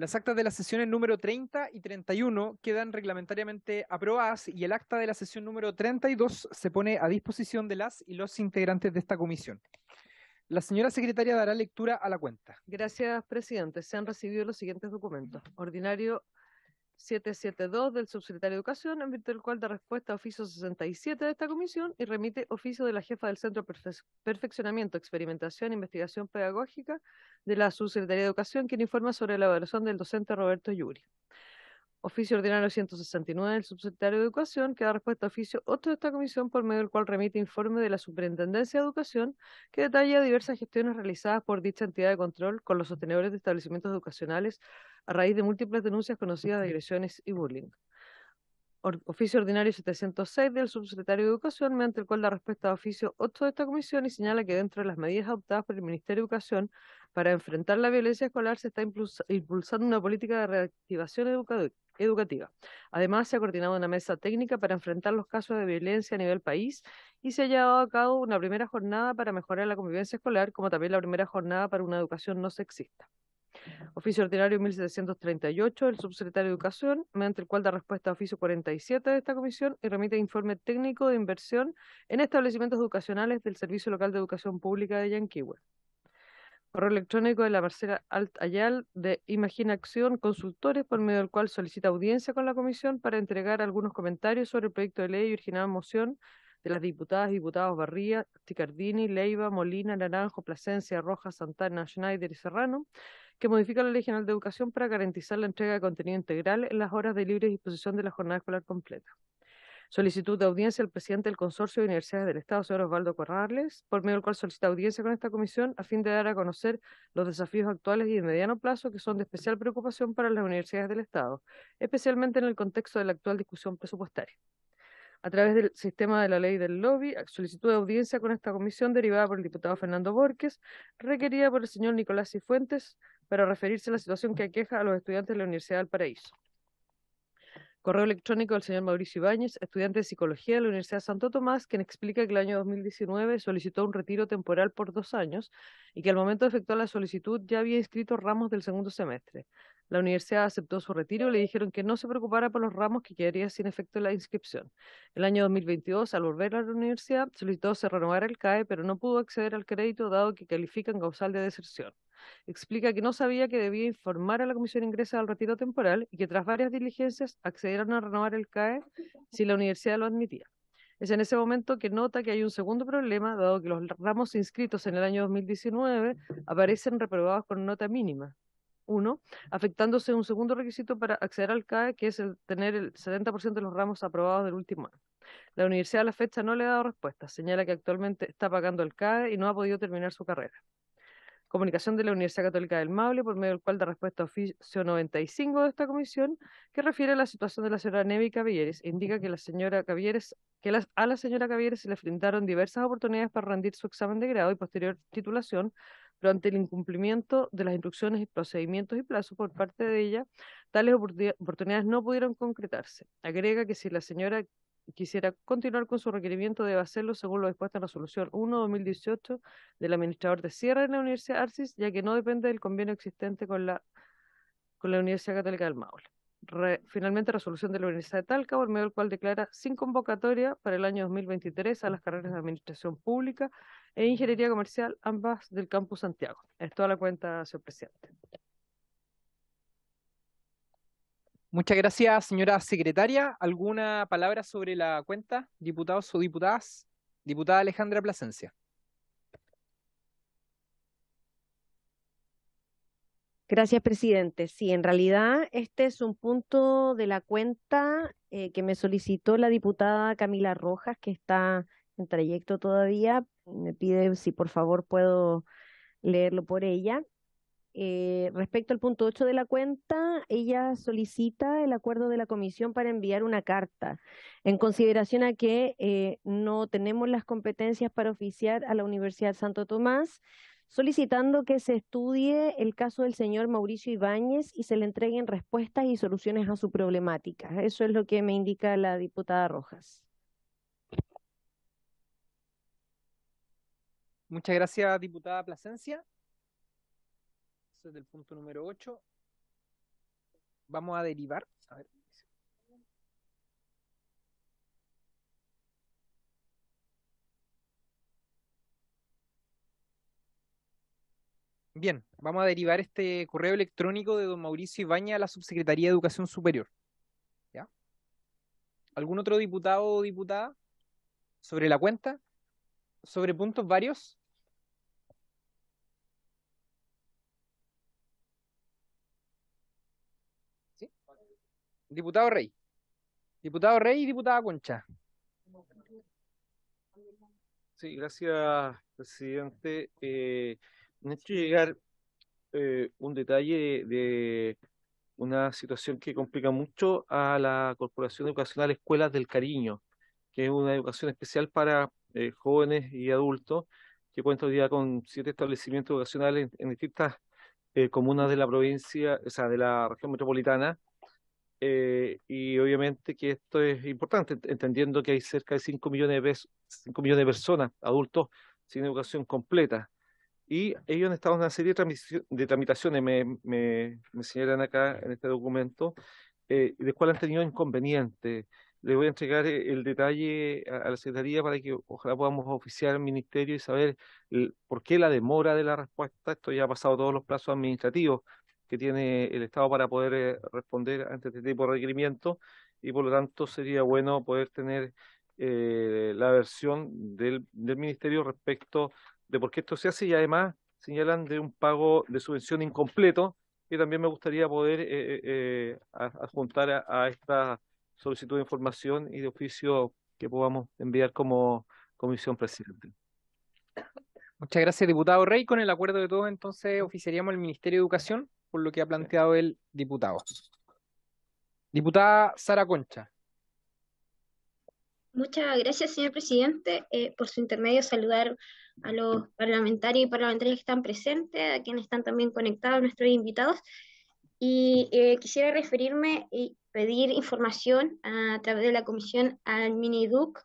Las actas de las sesiones número 30 y 31 quedan reglamentariamente aprobadas y el acta de la sesión número 32 se pone a disposición de las y los integrantes de esta comisión. La señora secretaria dará lectura a la cuenta. Gracias, presidente. Se han recibido los siguientes documentos. Ordinario 772 del subsecretario de Educación, en virtud del cual da respuesta a oficio 67 de esta comisión y remite oficio de la jefa del Centro de Perfeccionamiento, Experimentación e Investigación Pedagógica de la Subsecretaría de Educación, quien informa sobre la evaluación del docente Roberto Yuri. Oficio ordinario 169 del subsecretario de Educación, que da respuesta a oficio 8 de esta comisión, por medio del cual remite informe de la Superintendencia de Educación, que detalla diversas gestiones realizadas por dicha entidad de control con los sostenedores de establecimientos educacionales a raíz de múltiples denuncias conocidas de agresiones y bullying. Oficio Ordinario 706 del subsecretario de Educación, mediante el cual da respuesta a oficio 8 de esta comisión y señala que dentro de las medidas adoptadas por el Ministerio de Educación para enfrentar la violencia escolar se está impulsando una política de reactivación educativa Además, se ha coordinado una mesa técnica para enfrentar los casos de violencia a nivel país y se ha llevado a cabo una primera jornada para mejorar la convivencia escolar, como también la primera jornada para una educación no sexista. Oficio ordinario 1738 el subsecretario de Educación, mediante el cual da respuesta a oficio 47 de esta comisión y remite informe técnico de inversión en establecimientos educacionales del Servicio Local de Educación Pública de Yanquihue. Correo electrónico de la Marcela Alt Ayal de Imagina Acción Consultores, por medio del cual solicita audiencia con la comisión para entregar algunos comentarios sobre el proyecto de ley original moción de las diputadas y diputados Barría, Ticardini, Leiva, Molina, Naranjo, Plasencia, Rojas, Santana, Schneider y Serrano, que modifica la Ley General de Educación para garantizar la entrega de contenido integral en las horas de libre disposición de la jornada escolar completa. Solicitud de audiencia del presidente del Consorcio de Universidades del Estado, señor Osvaldo Corrales, por medio del cual solicita audiencia con esta comisión a fin de dar a conocer los desafíos actuales y de mediano plazo que son de especial preocupación para las universidades del Estado, especialmente en el contexto de la actual discusión presupuestaria a través del sistema de la ley del lobby, solicitud de audiencia con esta comisión derivada por el diputado Fernando Borges, requerida por el señor Nicolás Cifuentes para referirse a la situación que aqueja a los estudiantes de la Universidad del Paraíso. Correo electrónico del señor Mauricio Ibáñez, estudiante de psicología de la Universidad Santo Tomás, quien explica que el año 2019 solicitó un retiro temporal por dos años y que al momento de efectuar la solicitud ya había inscrito ramos del segundo semestre. La universidad aceptó su retiro y le dijeron que no se preocupara por los ramos que quedaría sin efecto la inscripción. El año 2022, al volver a la universidad, solicitó se renovara el CAE, pero no pudo acceder al crédito dado que califican causal de deserción explica que no sabía que debía informar a la Comisión Ingresa del retiro temporal y que tras varias diligencias accedieron a renovar el CAE si la universidad lo admitía. Es en ese momento que nota que hay un segundo problema, dado que los ramos inscritos en el año 2019 aparecen reprobados con nota mínima, uno, afectándose un segundo requisito para acceder al CAE, que es el tener el 70% de los ramos aprobados del último año. La universidad a la fecha no le ha dado respuesta, señala que actualmente está pagando el CAE y no ha podido terminar su carrera comunicación de la Universidad Católica del Maule, por medio del cual da respuesta a oficio 95 de esta comisión, que refiere a la situación de la señora Nevi Caballeres. Indica que, la señora que a la señora Caballeres se le brindaron diversas oportunidades para rendir su examen de grado y posterior titulación, pero ante el incumplimiento de las instrucciones y procedimientos y plazos por parte de ella, tales oportunidades no pudieron concretarse. Agrega que si la señora quisiera continuar con su requerimiento de hacerlo según lo dispuesto en Resolución 1-2018 del administrador de cierre en la Universidad Arcis, ya que no depende del convenio existente con la, con la Universidad Católica del Maule. Re, finalmente, resolución de la Universidad de Talca, por medio del cual declara sin convocatoria para el año 2023 a las carreras de Administración Pública e Ingeniería Comercial, ambas del Campus Santiago. Es toda la cuenta, señor presidente. Muchas gracias, señora secretaria. ¿Alguna palabra sobre la cuenta, diputados o diputadas? Diputada Alejandra Plasencia. Gracias, presidente. Sí, en realidad este es un punto de la cuenta eh, que me solicitó la diputada Camila Rojas, que está en trayecto todavía. Me pide si por favor puedo leerlo por ella. Eh, respecto al punto 8 de la cuenta, ella solicita el acuerdo de la comisión para enviar una carta, en consideración a que eh, no tenemos las competencias para oficiar a la Universidad Santo Tomás, solicitando que se estudie el caso del señor Mauricio Ibáñez y se le entreguen respuestas y soluciones a su problemática. Eso es lo que me indica la diputada Rojas. Muchas gracias, diputada Plasencia del punto número 8 vamos a derivar. Bien, vamos a derivar este correo electrónico de don Mauricio Ibaña a la Subsecretaría de Educación Superior. ¿Ya? ¿Algún otro diputado o diputada sobre la cuenta? ¿Sobre puntos varios? Diputado Rey. Diputado Rey y diputada Concha. Sí, gracias, presidente. Eh, hecho, llegar eh, un detalle de, una situación que complica mucho a la Corporación Educacional Escuelas del Cariño, que es una educación especial para eh, jóvenes y adultos, que cuenta hoy día con siete establecimientos educacionales en, distintas eh, comunas de la provincia, o sea, de la región metropolitana, eh, y obviamente que esto es importante, entendiendo que hay cerca de 5 millones de, millones de personas, adultos, sin educación completa. Y ellos han estado en una serie de, tramitaciones, me, señalan acá en este documento, eh, de cual han tenido inconvenientes. Les voy a entregar eh, el detalle a, la Secretaría para que ojalá podamos oficiar al Ministerio y saber por qué la demora de la respuesta. Esto ya ha pasado todos los plazos administrativos, que tiene el Estado para poder eh, responder ante este tipo de requerimientos y por lo tanto sería bueno poder tener eh, la versión del, Ministerio respecto de por qué esto se hace y además señalan de un pago de subvención incompleto que también me gustaría poder eh, eh adjuntar a, a, esta solicitud de información y de oficio que podamos enviar como comisión presidente. Muchas gracias, diputado Rey. Con el acuerdo de todos, entonces, oficiaríamos el Ministerio de Educación por lo que ha planteado el diputado. Diputada Sara Concha. Muchas gracias, señor presidente, eh, por su intermedio saludar a los parlamentarios y parlamentarias que están presentes, a quienes están también conectados, nuestros invitados. Y eh, quisiera referirme y pedir información a, través de la comisión al Miniduc,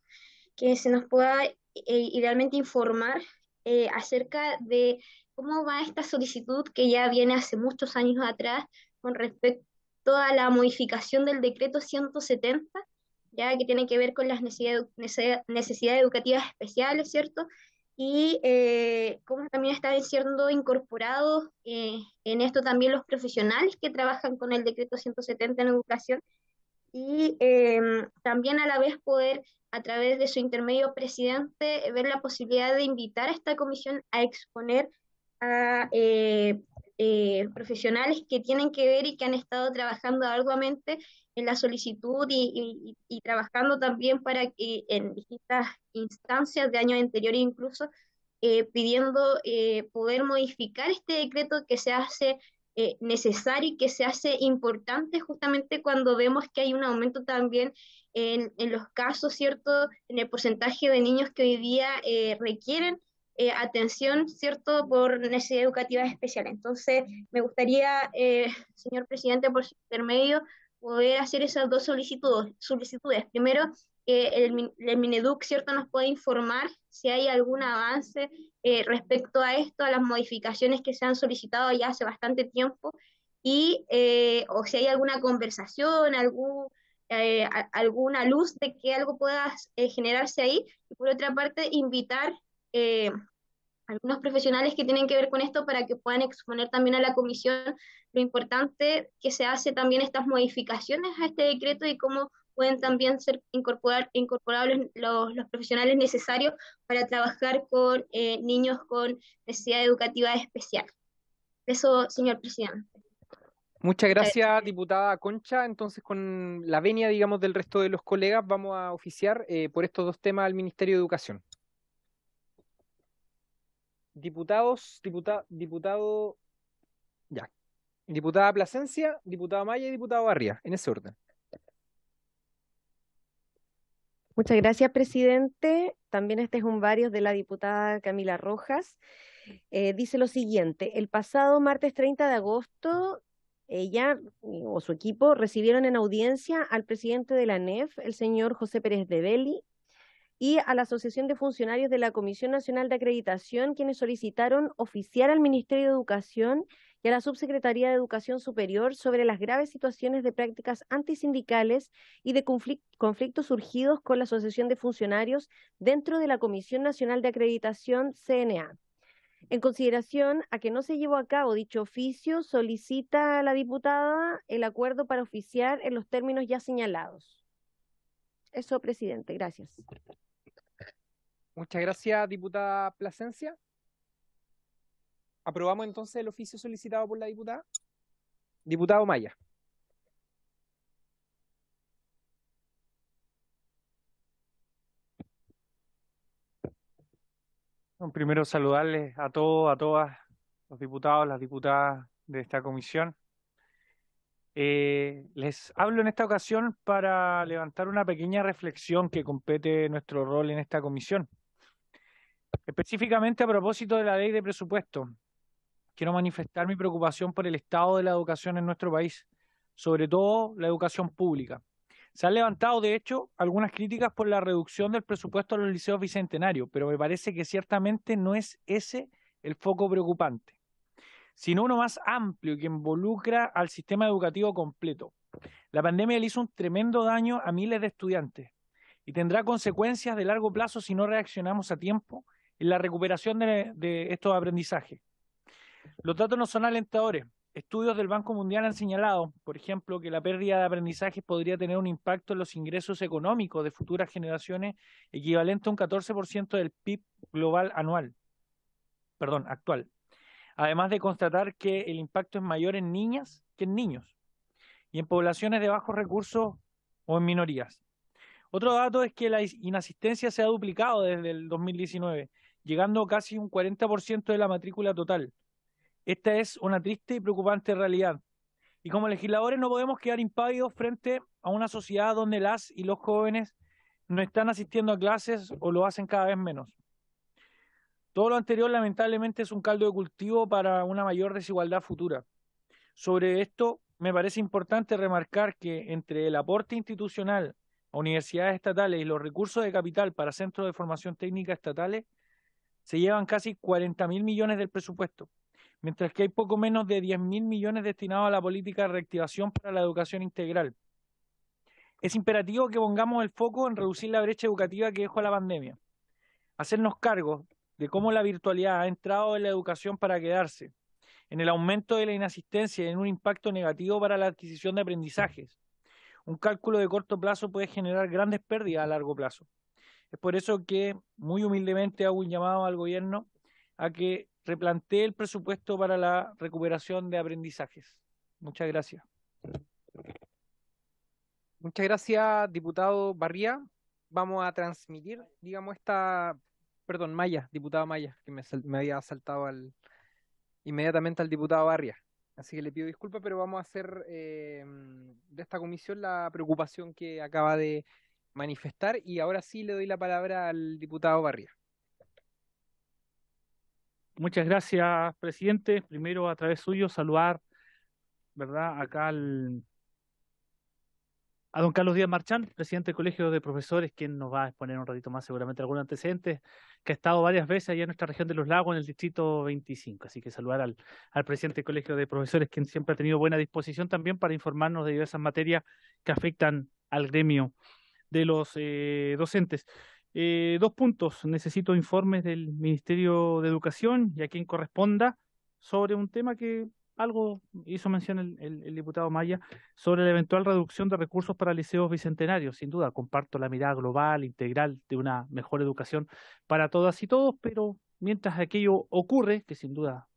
que se nos pueda eh, idealmente informar acerca de cómo va esta solicitud que ya viene hace muchos años atrás con respecto a la modificación del decreto 170, ya que tiene que ver con las necesidades, educativas especiales, ¿cierto? Y eh, cómo también están siendo incorporados eh, en esto también los profesionales que trabajan con el decreto 170 en educación y em, también a la vez poder, a través de su intermedio presidente, ver la posibilidad de invitar a esta comisión a exponer a eh, eh, profesionales que tienen que ver y que han estado trabajando arduamente en la solicitud y, trabajando también para que en distintas instancias de años anteriores incluso eh, pidiendo poder modificar este decreto que se hace necesario y que se hace importante justamente cuando vemos que hay un aumento también en, en los casos, ¿cierto?, en el porcentaje de niños que hoy día requieren eh, atención, ¿cierto?, por necesidad educativa especial. Entonces, me gustaría, eh, señor presidente, por su intermedio, poder hacer esas dos solicitudes. solicitudes. Primero, que eh, el, Mineduc, ¿cierto?, nos pueda informar si hay algún avance respecto a esto, a las modificaciones que se han solicitado ya hace bastante tiempo, y o si hay alguna conversación, algún alguna luz de que algo pueda generarse ahí. Y por otra parte, invitar eh, algunos profesionales que tienen que ver con esto para que puedan exponer también a la comisión lo importante que se hace también estas modificaciones a este decreto y cómo pueden también ser incorporar, incorporables los, profesionales necesarios para trabajar con eh, niños con necesidad educativa especial. Eso, señor presidente. Muchas gracias, diputada Concha. Entonces, con la venia, digamos, del resto de los colegas, vamos a oficiar eh, por estos dos temas al Ministerio de Educación diputados, diputa, diputado, ya, diputada Plasencia, diputado Maya y diputado Barria, en ese orden. Muchas gracias, presidente. También este es un varios de la diputada Camila Rojas. Eh, dice lo siguiente, el pasado martes 30 de agosto, ella eh, o su equipo recibieron en audiencia al presidente de la NEF, el señor José Pérez de Belli, y a la Asociación de Funcionarios de la Comisión Nacional de Acreditación, quienes solicitaron oficiar al Ministerio de Educación y a la Subsecretaría de Educación Superior sobre las graves situaciones de prácticas antisindicales y de conflictos surgidos con la Asociación de Funcionarios dentro de la Comisión Nacional de Acreditación, CNA. En consideración a que no se llevó a cabo dicho oficio, solicita la diputada el acuerdo para oficiar en los términos ya señalados. Eso, presidente. Gracias. Muchas gracias, diputada Plasencia. ¿Aprobamos entonces el oficio solicitado por la diputada? Diputado Maya. primero saludarles a todos, a todas los diputados, las diputadas de esta comisión. Eh, les hablo en esta ocasión para levantar una pequeña reflexión que compete nuestro rol en esta comisión. Específicamente a propósito de la ley de presupuesto, quiero manifestar mi preocupación por el estado de la educación en nuestro país, sobre todo la educación pública. Se han levantado, de hecho, algunas críticas por la reducción del presupuesto a los liceos bicentenarios, pero me parece que ciertamente no es ese el foco preocupante, sino uno más amplio que involucra al sistema educativo completo. La pandemia le hizo un tremendo daño a miles de estudiantes y tendrá consecuencias de largo plazo si no reaccionamos a tiempo en la recuperación de, estos aprendizajes. Los datos no son alentadores. Estudios del Banco Mundial han señalado, por ejemplo, que la pérdida de aprendizajes podría tener un impacto en los ingresos económicos de futuras generaciones equivalente a un 14% del PIB global anual, perdón, actual. Además de constatar que el impacto es mayor en niñas que en niños y en poblaciones de bajos recursos o en minorías. Otro dato es que la inasistencia se ha duplicado desde el 2019 llegando casi un 40% de la matrícula total. Esta es una triste y preocupante realidad. Y como legisladores no podemos quedar impávidos frente a una sociedad donde las y los jóvenes no están asistiendo a clases o lo hacen cada vez menos. Todo lo anterior lamentablemente es un caldo de cultivo para una mayor desigualdad futura. Sobre esto me parece importante remarcar que entre el aporte institucional a universidades estatales y los recursos de capital para centros de formación técnica estatales se llevan casi 40 mil millones del presupuesto, mientras que hay poco menos de 10 mil millones destinados a la política de reactivación para la educación integral. Es imperativo que pongamos el foco en reducir la brecha educativa que dejó la pandemia, hacernos cargo de cómo la virtualidad ha entrado en la educación para quedarse, en el aumento de la inasistencia y en un impacto negativo para la adquisición de aprendizajes. Un cálculo de corto plazo puede generar grandes pérdidas a largo plazo. Es por eso que muy humildemente hago un llamado al gobierno a que replantee el presupuesto para la recuperación de aprendizajes. Muchas gracias. Muchas gracias, diputado Barría. Vamos a transmitir, digamos, esta, perdón, Maya, diputado Maya, que me, había saltado al, inmediatamente al diputado Barría. Así que le pido disculpas, pero vamos a hacer eh, de esta comisión la preocupación que acaba de manifestar y ahora sí le doy la palabra al diputado Barría. Muchas gracias, presidente. Primero, a través suyo, saludar, ¿verdad?, acá al, a don Carlos Díaz Marchán, presidente del Colegio de Profesores, quien nos va a exponer un ratito más seguramente algún antecedente, que ha estado varias veces allá en nuestra región de Los Lagos, en el Distrito 25. Así que saludar al, al presidente del Colegio de Profesores, quien siempre ha tenido buena disposición también para informarnos de diversas materias que afectan al gremio de los eh, docentes. Eh, dos puntos. Necesito informes del Ministerio de Educación y a quien corresponda sobre un tema que algo hizo mención el, diputado Maya sobre la eventual reducción de recursos para liceos bicentenarios. Sin duda, comparto la mirada global, integral de una mejor educación para todas y todos, pero mientras aquello ocurre, que sin duda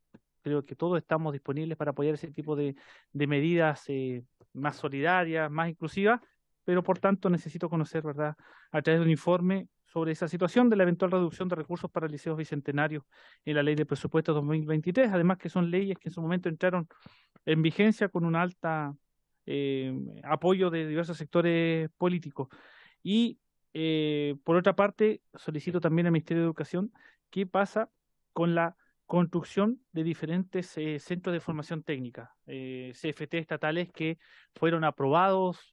creo que todos estamos disponibles para apoyar ese tipo de, medidas eh, más solidarias, más inclusivas, pero por tanto necesito conocer, ¿verdad?, a través de un informe sobre esa situación de la eventual reducción de recursos para liceos bicentenarios en la ley de presupuesto 2023, además que son leyes que en su momento entraron en vigencia con un alta eh, apoyo de diversos sectores políticos. Y eh, por otra parte, solicito también al Ministerio de Educación qué pasa con la construcción de diferentes eh, centros de formación técnica, CFT estatales que fueron aprobados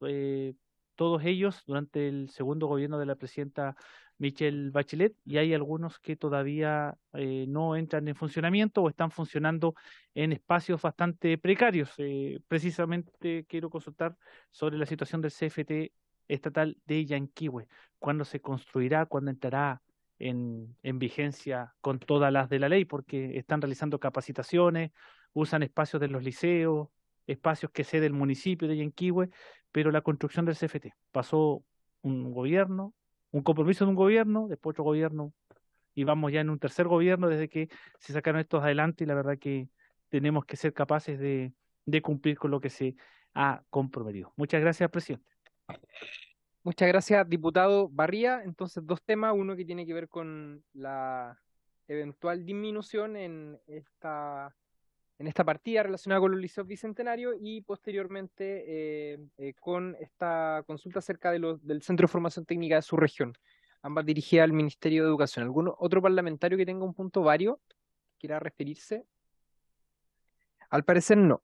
todos ellos durante el segundo gobierno de la presidenta Michelle Bachelet y hay algunos que todavía eh, no entran en funcionamiento o están funcionando en espacios bastante precarios. Eh, precisamente quiero consultar sobre la situación del CFT estatal de Yanquihue. ¿Cuándo se construirá? ¿Cuándo entrará en, en vigencia con todas las de la ley? Porque están realizando capacitaciones, usan espacios de los liceos, espacios que cede del municipio de Yanquihue, pero la construcción del CFT pasó un gobierno, un compromiso de un gobierno, después otro gobierno, y vamos ya en un tercer gobierno desde que se sacaron estos adelante y la verdad que tenemos que ser capaces de, cumplir con lo que se ha comprometido. Muchas gracias, presidente. Muchas gracias, diputado Barría. Entonces, dos temas. Uno que tiene que ver con la eventual disminución en esta en esta partida relacionada con los liceos bicentenario y posteriormente eh, eh, con esta consulta acerca de los, del Centro de Formación Técnica de su región, ambas dirigidas al Ministerio de Educación. ¿Algún otro parlamentario que tenga un punto vario quiera referirse? Al parecer no.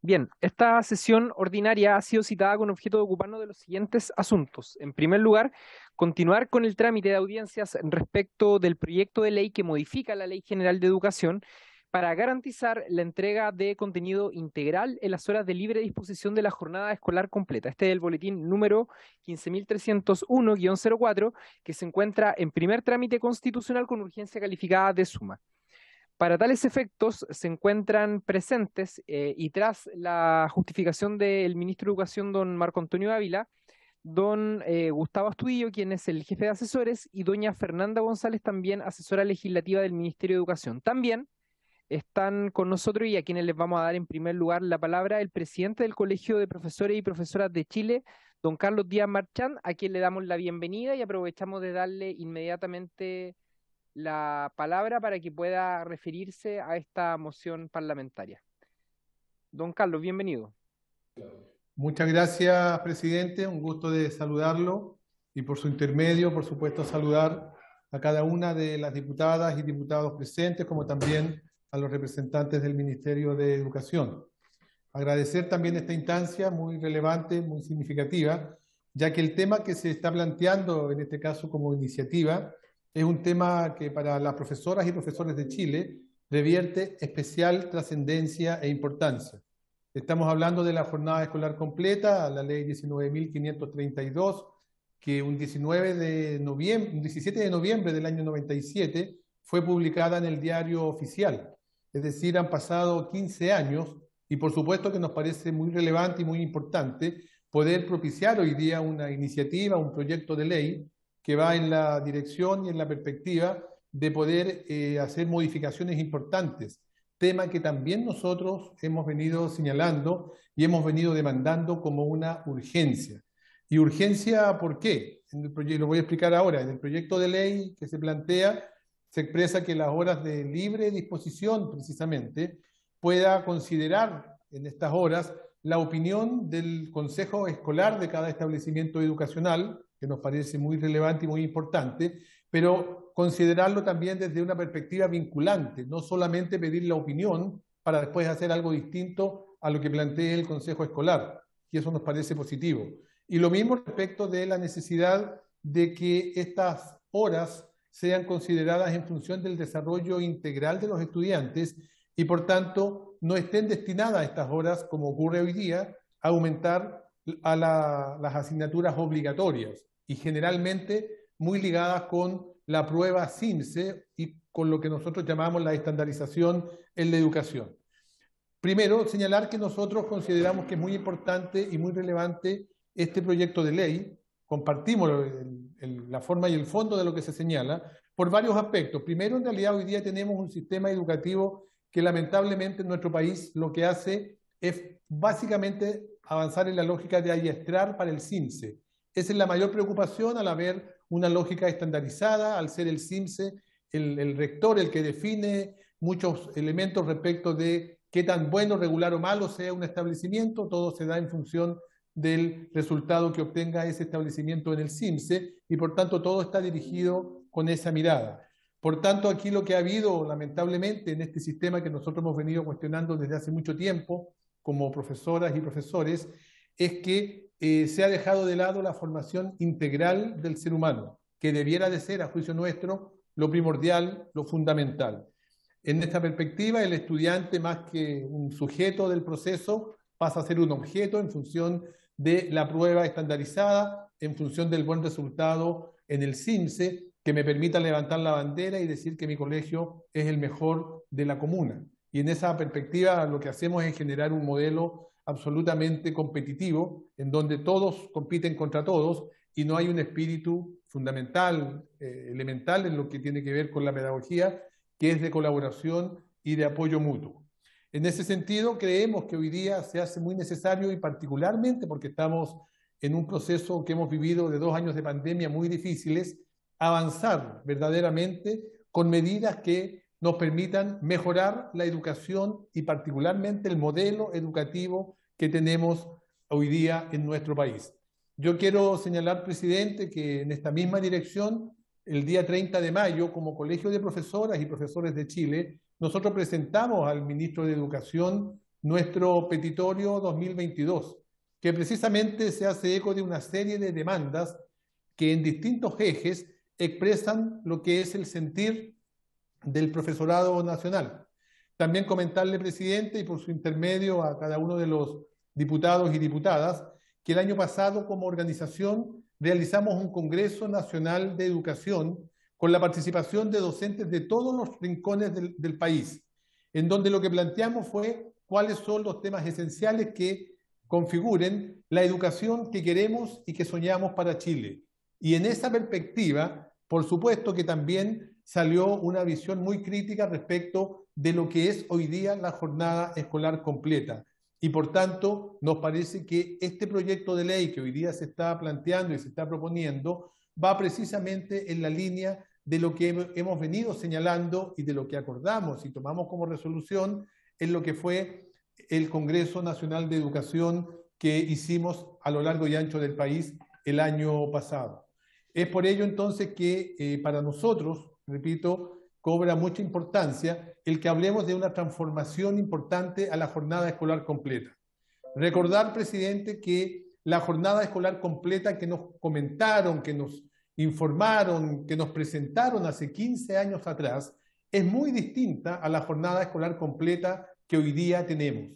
Bien, esta sesión ordinaria ha sido citada con objeto de ocuparnos de los siguientes asuntos. En primer lugar, continuar con el trámite de audiencias respecto del proyecto de ley que modifica la Ley General de Educación para garantizar la entrega de contenido integral en las horas de libre disposición de la jornada escolar completa. Este es el boletín número 15.301-04 que se encuentra en primer trámite constitucional con urgencia calificada de suma. Para tales efectos se encuentran presentes eh, y tras la justificación del ministro de Educación, don Marco Antonio Ávila, don eh, Gustavo Astudillo, quien es el jefe de asesores, y doña Fernanda González, también asesora legislativa del Ministerio de Educación. También están con nosotros y a quienes les vamos a dar en primer lugar la palabra el presidente del Colegio de Profesores y Profesoras de Chile, don Carlos Díaz Marchán, a quien le damos la bienvenida y aprovechamos de darle inmediatamente la palabra para que pueda referirse a esta moción parlamentaria. Don Carlos, bienvenido. Muchas gracias, presidente. Un gusto de saludarlo y por su intermedio, por supuesto, saludar a cada una de las diputadas y diputados presentes, como también a los representantes del Ministerio de Educación. Agradecer también esta instancia muy relevante, muy significativa, ya que el tema que se está planteando en este caso como iniciativa es un tema que para las profesoras y profesores de Chile revierte especial trascendencia e importancia. Estamos hablando de la jornada escolar completa, la ley 19.532, que un, 19 de noviembre, 17 de noviembre del año 97 fue publicada en el diario oficial es decir, han pasado 15 años y por supuesto que nos parece muy relevante y muy importante poder propiciar hoy día una iniciativa, un proyecto de ley que va en la dirección y en la perspectiva de poder eh, hacer modificaciones importantes, tema que también nosotros hemos venido señalando y hemos venido demandando como una urgencia. ¿Y urgencia por qué? En el lo voy a explicar ahora. En el proyecto de ley que se plantea se expresa que las horas de libre disposición, precisamente, pueda considerar en estas horas la opinión del consejo escolar de cada establecimiento educacional, que nos parece muy relevante y muy importante, pero considerarlo también desde una perspectiva vinculante, no solamente pedir la opinión para después hacer algo distinto a lo que plantea el consejo escolar, que eso nos parece positivo. Y lo mismo respecto de la necesidad de que estas horas sean consideradas en función del desarrollo integral de los estudiantes y por tanto no estén destinadas a estas horas, como ocurre hoy día, a aumentar a las asignaturas obligatorias y generalmente muy ligadas con la prueba CIMSE y con lo que nosotros llamamos la estandarización en la educación. Primero, señalar que nosotros consideramos que es muy importante y muy relevante este proyecto de ley compartimos la forma y el fondo de lo que se señala por varios aspectos. Primero, en realidad hoy día tenemos un sistema educativo que lamentablemente en nuestro país lo que hace es básicamente avanzar en la lógica de adiestrar para el CIMSE. Esa es la mayor preocupación al haber una lógica estandarizada, al ser el CIMSE el, el rector el que define muchos elementos respecto de qué tan bueno, regular o malo sea un establecimiento, todo se da en función del resultado que obtenga ese establecimiento en el CIMSE y por tanto todo está dirigido con esa mirada. Por tanto, aquí lo que ha habido lamentablemente en este sistema que nosotros hemos venido cuestionando desde hace mucho tiempo como profesoras y profesores es que eh, se ha dejado de lado la formación integral del ser humano, que debiera de ser, a juicio nuestro, lo primordial, lo fundamental. En esta perspectiva, el estudiante, más que un sujeto del proceso, pasa a ser un objeto en función de la prueba estandarizada en función del buen resultado en el CIMSE que me permita levantar la bandera y decir que mi colegio es el mejor de la comuna. Y en esa perspectiva lo que hacemos es generar un modelo absolutamente competitivo en donde todos compiten contra todos y no hay un espíritu fundamental, eh, elemental en lo que tiene que ver con la pedagogía, que es de colaboración y de apoyo mutuo. En ese sentido, creemos que hoy día se hace muy necesario y particularmente porque estamos en un proceso que hemos vivido de dos años de pandemia muy difíciles, avanzar verdaderamente con medidas que nos permitan mejorar la educación y particularmente el modelo educativo que tenemos hoy día en nuestro país. Yo quiero señalar, presidente, que en esta misma dirección, el día 30 de mayo, como Colegio de Profesoras y Profesores de Chile, nosotros presentamos al ministro de Educación nuestro petitorio 2022, que precisamente se hace eco de una serie de demandas que en distintos ejes expresan lo que es el sentir del profesorado nacional. También comentarle, presidente, y por su intermedio a cada uno de los diputados y diputadas, que el año pasado como organización realizamos un Congreso Nacional de Educación con la participación de docentes de todos los rincones del, país, en donde lo que planteamos fue cuáles son los temas esenciales que configuren la educación que queremos y que soñamos para Chile. Y en esa perspectiva, por supuesto que también salió una visión muy crítica respecto de lo que es hoy día la jornada escolar completa. Y por tanto, nos parece que este proyecto de ley que hoy día se está planteando y se está proponiendo va precisamente en la línea de lo que hemos venido señalando y de lo que acordamos y tomamos como resolución en lo que fue el Congreso Nacional de Educación que hicimos a lo largo y ancho del país el año pasado. Es por ello entonces que eh, para nosotros, repito, cobra mucha importancia el que hablemos de una transformación importante a la jornada escolar completa. Recordar, presidente, que la jornada escolar completa que nos comentaron, que nos informaron, que nos presentaron hace 15 años atrás, es muy distinta a la jornada escolar completa que hoy día tenemos.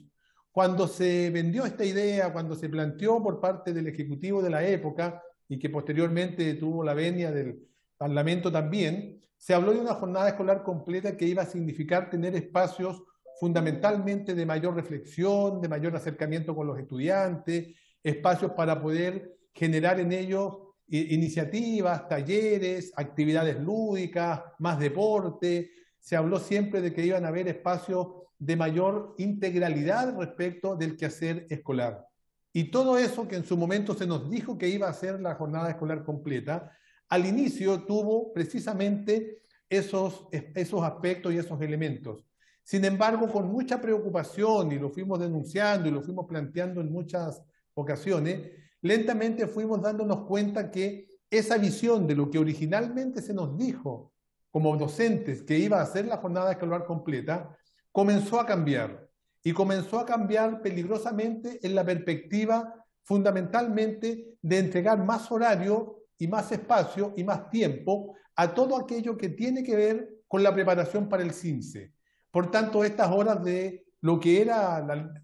Cuando se vendió esta idea, cuando se planteó por parte del Ejecutivo de la época y que posteriormente tuvo la venia del Parlamento también, se habló de una jornada escolar completa que iba a significar tener espacios fundamentalmente de mayor reflexión, de mayor acercamiento con los estudiantes, espacios para poder generar en ellos iniciativas, talleres, actividades lúdicas, más deporte. Se habló siempre de que iban a haber espacios de mayor integralidad respecto del quehacer escolar. Y todo eso que en su momento se nos dijo que iba a ser la jornada escolar completa, al inicio tuvo precisamente esos, esos aspectos y esos elementos. Sin embargo, con mucha preocupación, y lo fuimos denunciando y lo fuimos planteando en muchas ocasiones, lentamente fuimos dándonos cuenta que esa visión de lo que originalmente se nos dijo como docentes que iba a ser la jornada escolar completa, comenzó a cambiar. Y comenzó a cambiar peligrosamente en la perspectiva fundamentalmente de entregar más horario y más espacio y más tiempo a todo aquello que tiene que ver con la preparación para el CINCE. Por tanto, estas horas de lo que era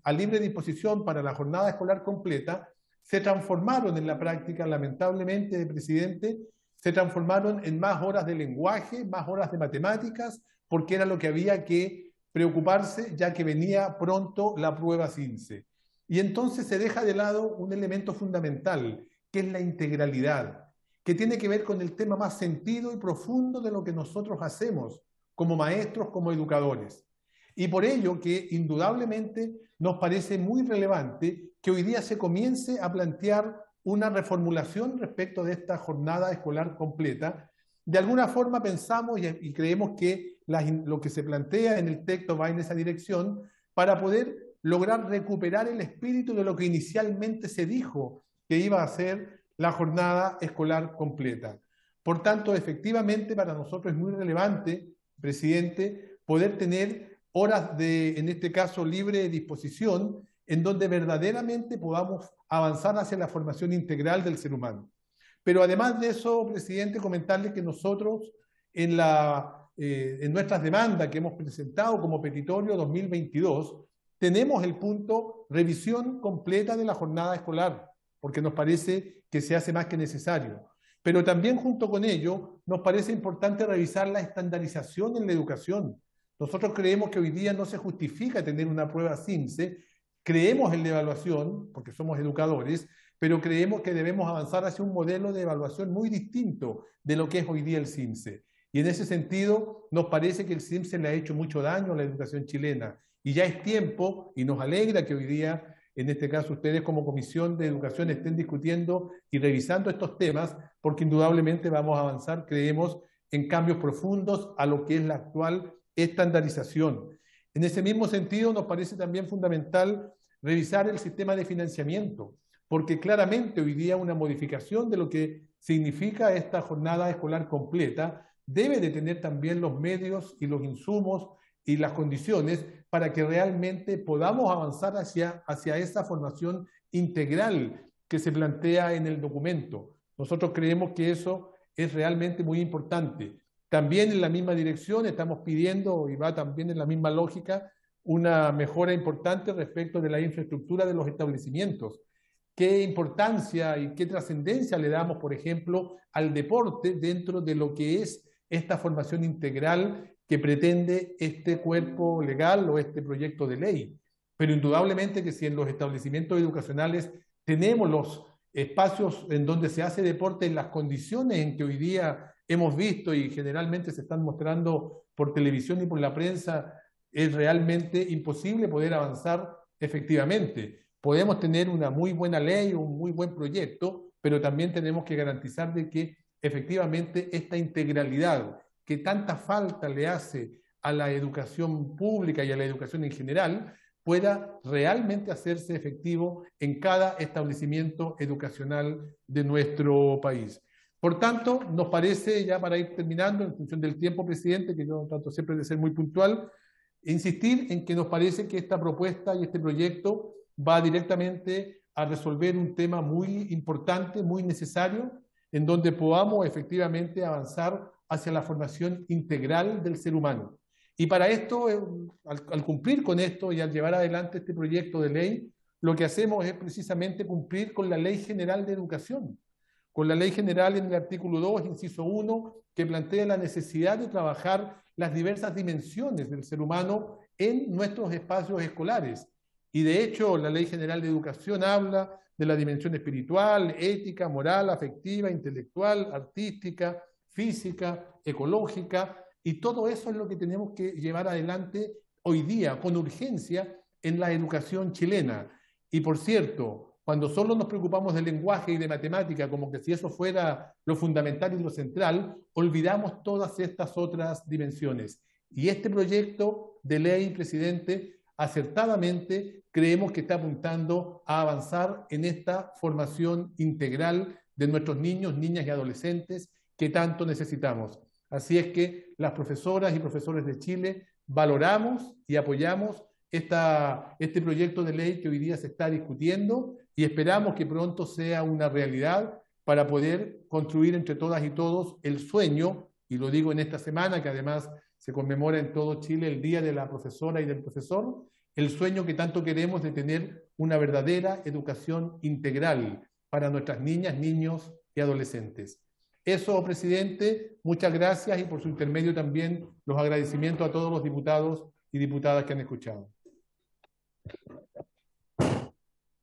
a libre disposición para la jornada escolar completa se transformaron en la práctica, lamentablemente, de presidente, se transformaron en más horas de lenguaje, más horas de matemáticas, porque era lo que había que preocuparse, ya que venía pronto la prueba CINCE. Y entonces se deja de lado un elemento fundamental, que es la integralidad, que tiene que ver con el tema más sentido y profundo de lo que nosotros hacemos como maestros, como educadores. Y por ello que indudablemente nos parece muy relevante que hoy día se comience a plantear una reformulación respecto de esta jornada escolar completa. De alguna forma pensamos y, creemos que lo que se plantea en el texto va en esa dirección para poder lograr recuperar el espíritu de lo que inicialmente se dijo que iba a ser la jornada escolar completa. Por tanto, efectivamente, para nosotros es muy relevante, presidente, poder tener horas de, en este caso, libre disposición en donde verdaderamente podamos avanzar hacia la formación integral del ser humano. Pero además de eso, presidente, comentarle que nosotros en, la, eh, en nuestras demandas que hemos presentado como petitorio 2022, tenemos el punto revisión completa de la jornada escolar, porque nos parece que se hace más que necesario. Pero también junto con ello, nos parece importante revisar la estandarización en la educación. Nosotros creemos que hoy día no se justifica tener una prueba CIMSE Creemos en la evaluación, porque somos educadores, pero creemos que debemos avanzar hacia un modelo de evaluación muy distinto de lo que es hoy día el CIMSE. Y en ese sentido, nos parece que el CIMSE le ha hecho mucho daño a la educación chilena. Y ya es tiempo, y nos alegra que hoy día, en este caso, ustedes como Comisión de Educación estén discutiendo y revisando estos temas, porque indudablemente vamos a avanzar, creemos, en cambios profundos a lo que es la actual estandarización. En ese mismo sentido, nos parece también fundamental revisar el sistema de financiamiento, porque claramente hoy día una modificación de lo que significa esta jornada escolar completa debe de tener también los medios y los insumos y las condiciones para que realmente podamos avanzar hacia, hacia esa formación integral que se plantea en el documento. Nosotros creemos que eso es realmente muy importante. También en la misma dirección estamos pidiendo, y va también en la misma lógica, una mejora importante respecto de la infraestructura de los establecimientos. ¿Qué importancia y qué trascendencia le damos, por ejemplo, al deporte dentro de lo que es esta formación integral que pretende este cuerpo legal o este proyecto de ley? Pero indudablemente que si en los establecimientos educacionales tenemos los espacios en donde se hace deporte en las condiciones en que hoy día hemos visto y generalmente se están mostrando por televisión y por la prensa es realmente imposible poder avanzar efectivamente. Podemos tener una muy buena ley, un muy buen proyecto, pero también tenemos que garantizar de que efectivamente esta integralidad que tanta falta le hace a la educación pública y a la educación en general pueda realmente hacerse efectivo en cada establecimiento educacional de nuestro país. Por tanto, nos parece, ya para ir terminando, en función del tiempo, presidente, que yo trato siempre de ser muy puntual, Insistir en que nos parece que esta propuesta y este proyecto va directamente a resolver un tema muy importante, muy necesario, en donde podamos efectivamente avanzar hacia la formación integral del ser humano. Y para esto, eh, al, cumplir con esto y al llevar adelante este proyecto de ley, lo que hacemos es precisamente cumplir con la Ley General de Educación, con la Ley General en el artículo 2, inciso 1, que plantea la necesidad de trabajar las diversas dimensiones del ser humano en nuestros espacios escolares. Y de hecho, la Ley General de Educación habla de la dimensión espiritual, ética, moral, afectiva, intelectual, artística, física, ecológica, y todo eso es lo que tenemos que llevar adelante hoy día con urgencia en la educación chilena. Y por cierto, cuando solo nos preocupamos del lenguaje y de matemática, como que si eso fuera lo fundamental y lo central, olvidamos todas estas otras dimensiones. Y este proyecto de ley, presidente, acertadamente creemos que está apuntando a avanzar en esta formación integral de nuestros niños, niñas y adolescentes que tanto necesitamos. Así es que las profesoras y profesores de Chile valoramos y apoyamos esta, este proyecto de ley que hoy día se está discutiendo y esperamos que pronto sea una realidad para poder construir entre todas y todos el sueño, y lo digo en esta semana que además se conmemora en todo Chile el Día de la Profesora y del Profesor, el sueño que tanto queremos de tener una verdadera educación integral para nuestras niñas, niños y adolescentes. Eso, presidente, muchas gracias y por su intermedio también los agradecimientos a todos los diputados y diputadas que han escuchado.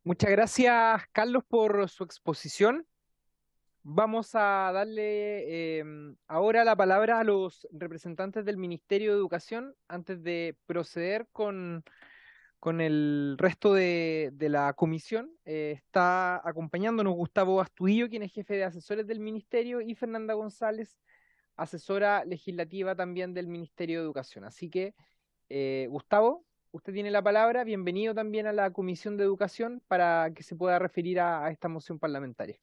Muchas gracias, Carlos, por su exposición. Vamos a darle em, ahora la palabra a los representantes del Ministerio de Educación antes de proceder con, el resto de, la comisión. Eh, está acompañándonos Gustavo Astudillo, quien es jefe de asesores del Ministerio, y Fernanda González, asesora legislativa también del Ministerio de Educación. Así que, eh, Gustavo, usted tiene la palabra. Bienvenido también a la Comisión de Educación para que se pueda referir a, esta moción parlamentaria.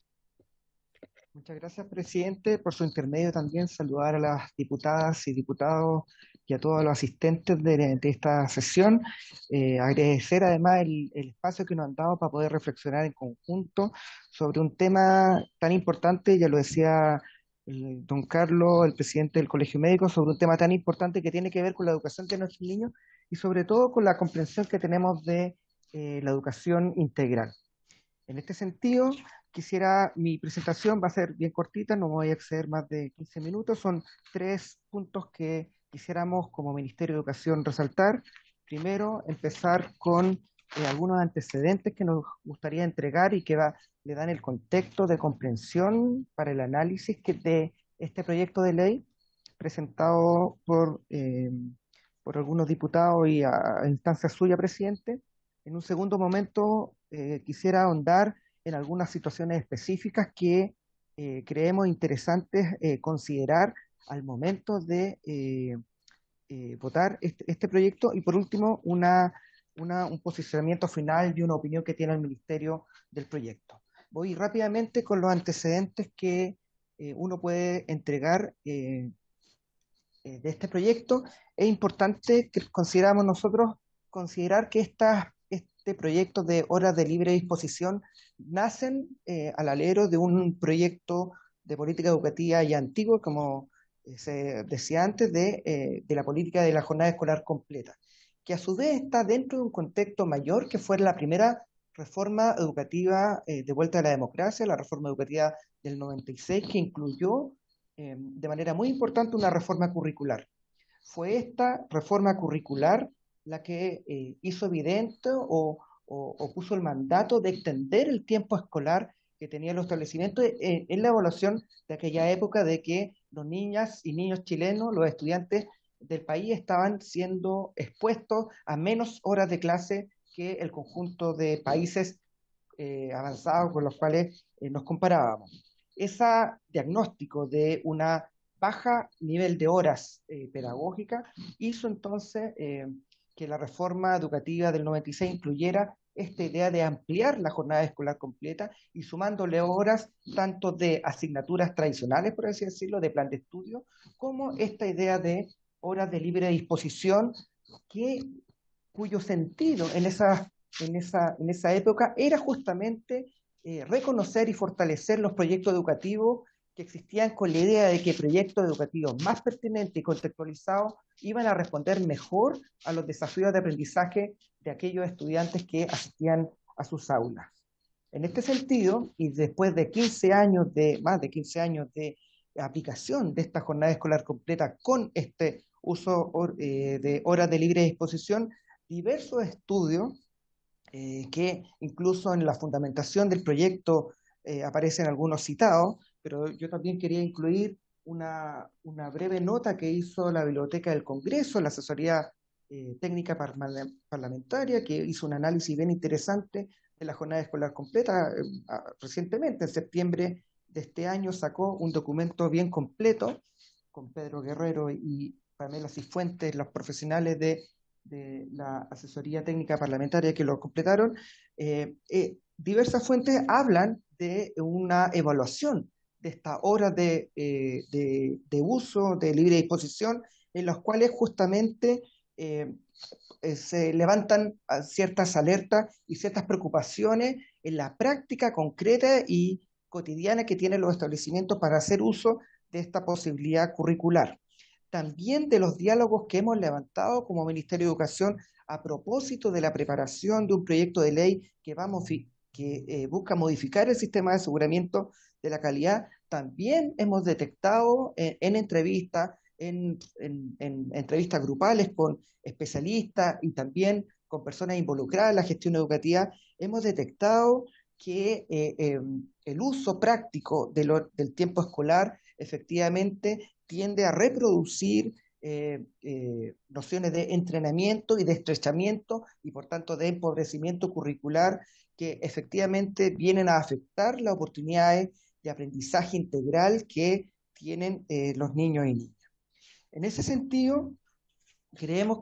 Muchas gracias, presidente, por su intermedio también. Saludar a las diputadas y diputados y a todos los asistentes de, esta sesión. Eh, agradecer además el, espacio que nos han dado para poder reflexionar en conjunto sobre un tema tan importante, ya lo decía eh, don Carlos, el presidente del Colegio Médico, sobre un tema tan importante que tiene que ver con la educación de nuestros niños y sobre todo con la comprensión que tenemos de eh, la educación integral. En este sentido, quisiera, mi presentación va a ser bien cortita, no voy a exceder más de 15 minutos, son tres puntos que quisiéramos como Ministerio de Educación resaltar. Primero, empezar con eh, algunos antecedentes que nos gustaría entregar y que va, le dan el contexto de comprensión para el análisis de este proyecto de ley presentado por eh, por algunos diputados y a, instancia suya, presidente. En un segundo momento, eh, quisiera ahondar en algunas situaciones específicas que eh, creemos interesantes eh, considerar al momento de votar este, este, proyecto. Y por último, una, una, un posicionamiento final y una opinión que tiene el Ministerio del proyecto. Voy rápidamente con los antecedentes que uno puede entregar eh, de este proyecto, es importante que consideramos nosotros considerar que este proyecto de horas de libre disposición nacen eh, al alero de un proyecto de política educativa ya antiguo, como eh, se decía antes, de, de la política de la jornada escolar completa, que a su vez está dentro de un contexto mayor que fue la primera reforma educativa de vuelta a la democracia, la reforma educativa del 96, que incluyó eh, de manera muy importante una reforma curricular. Fue esta reforma curricular la que eh, hizo evidente o, o, puso el mandato de extender el tiempo escolar que tenía los establecimientos eh, en, la evaluación de aquella época de que los niñas y niños chilenos, los estudiantes del país estaban siendo expuestos a menos horas de clase que el conjunto de países avanzados con los cuales nos comparábamos ese diagnóstico de una baja nivel de horas eh, pedagógicas hizo entonces eh, que la reforma educativa del 96 incluyera esta idea de ampliar la jornada escolar completa y sumándole horas tanto de asignaturas tradicionales, por así decirlo, de plan de estudio, como esta idea de horas de libre disposición, que, cuyo sentido esa, en esa, en esa época era justamente eh, reconocer y fortalecer los proyectos educativos que existían con la idea de que proyectos educativos más pertinentes y contextualizados iban a responder mejor a los desafíos de aprendizaje de aquellos estudiantes que asistían a sus aulas. En este sentido, y después de 15 años de, más de 15 años de aplicación de esta jornada escolar completa con este uso eh, de horas de libre disposición, diversos estudios eh, que incluso en la fundamentación del proyecto eh, aparecen algunos citados, pero yo también quería incluir una, breve nota que hizo la Biblioteca del Congreso, la Asesoría eh, Técnica Parlamentaria, que hizo un análisis bien interesante de la jornada escolar completa recientemente, en septiembre de este año, sacó un documento bien completo con Pedro Guerrero y Pamela Cifuentes, los profesionales de de la asesoría técnica parlamentaria que lo completaron, eh, eh, diversas fuentes hablan de una evaluación de esta hora eh, de, de, uso, de libre disposición, en las cuales justamente se levantan ah, ciertas alertas y ciertas preocupaciones en la práctica concreta y cotidiana que tienen los establecimientos para hacer uso de esta posibilidad curricular también de los diálogos que hemos levantado como Ministerio de Educación a propósito de la preparación de un proyecto de ley que, vamos, eh, busca modificar el sistema de aseguramiento de la calidad, también hemos detectado eh, en entrevistas, en, entrevistas grupales con especialistas y también con personas involucradas en la gestión educativa, hemos detectado que eh, em, el uso práctico del tiempo escolar efectivamente tiende a reproducir eh, eh, nociones de entrenamiento y de estrechamiento y por tanto de empobrecimiento curricular que efectivamente vienen a afectar las oportunidades de aprendizaje integral que tienen eh, los niños y niñas. En ese sentido, creemos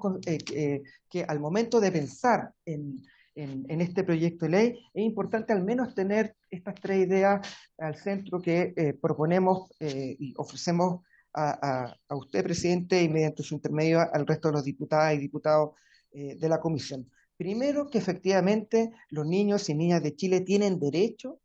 que, al momento de pensar en, en, este proyecto de ley, es importante al menos tener estas tres ideas al centro que proponemos y ofrecemos a, usted, presidente, y mediante su intermedio al resto de los diputadas y diputados eh, de la comisión. Primero, que efectivamente los niños y niñas de Chile tienen derecho,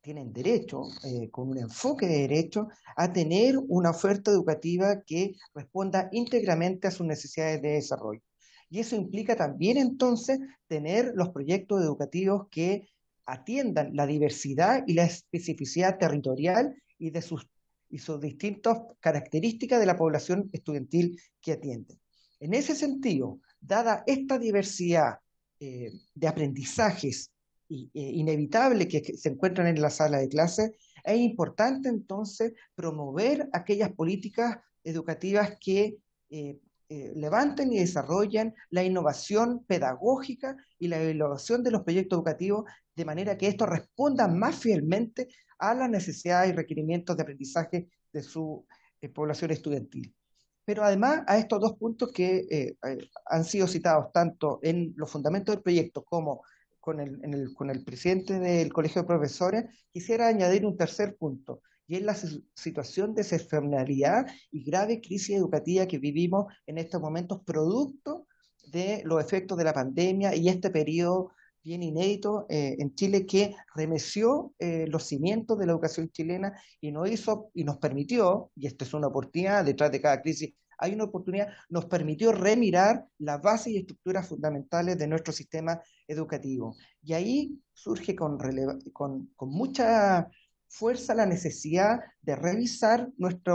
tienen derecho, eh, con un enfoque de derecho, a tener una oferta educativa que responda íntegramente a sus necesidades de desarrollo. Y eso implica también entonces tener los proyectos educativos que atiendan la diversidad y la especificidad territorial y de sus y sus distintas características de la población estudiantil que atiende. En ese sentido, dada esta diversidad eh, de aprendizajes e inevitables que, se encuentran en la sala de clase, es importante entonces promover aquellas políticas educativas que eh, eh, levanten y desarrollan la innovación pedagógica y la innovación de los proyectos educativos de manera que estos responda más fielmente a las necesidades y requerimientos de aprendizaje de su eh, población estudiantil. Pero además a estos dos puntos que eh, han sido citados tanto en los fundamentos del proyecto como con el, con el presidente del Colegio de Profesores, quisiera añadir un tercer punto, y es la situación de excepcionalidad y grave crisis educativa que vivimos en estos momentos, producto de los efectos de la pandemia y este periodo bien inédito eh, en Chile que remeció eh, los cimientos de la educación chilena y nos hizo y nos permitió, y esto es una oportunidad, detrás de cada crisis hay una oportunidad, nos permitió remirar las bases y estructuras fundamentales de nuestro sistema educativo. Y ahí surge con, con mucha fuerza la necesidad de revisar nuestra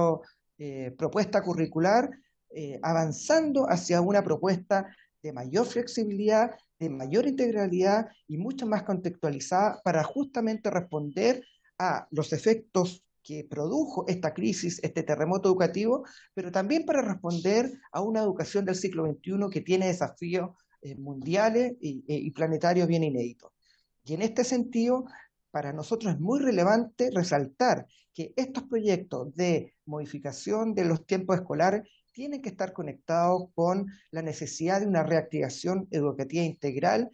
eh, propuesta curricular, eh, avanzando hacia una propuesta de mayor flexibilidad, de mayor integralidad y mucho más contextualizada para justamente responder a los efectos que produjo esta crisis, este terremoto educativo, pero también para responder a una educación del siglo XXI que tiene desafíos eh, mundiales y, y, planetarios bien inéditos. Y en este sentido, para nosotros es muy relevante resaltar que estos proyectos de modificación de los tiempos escolares tienen que estar conectados con la necesidad de una reactivación educativa integral.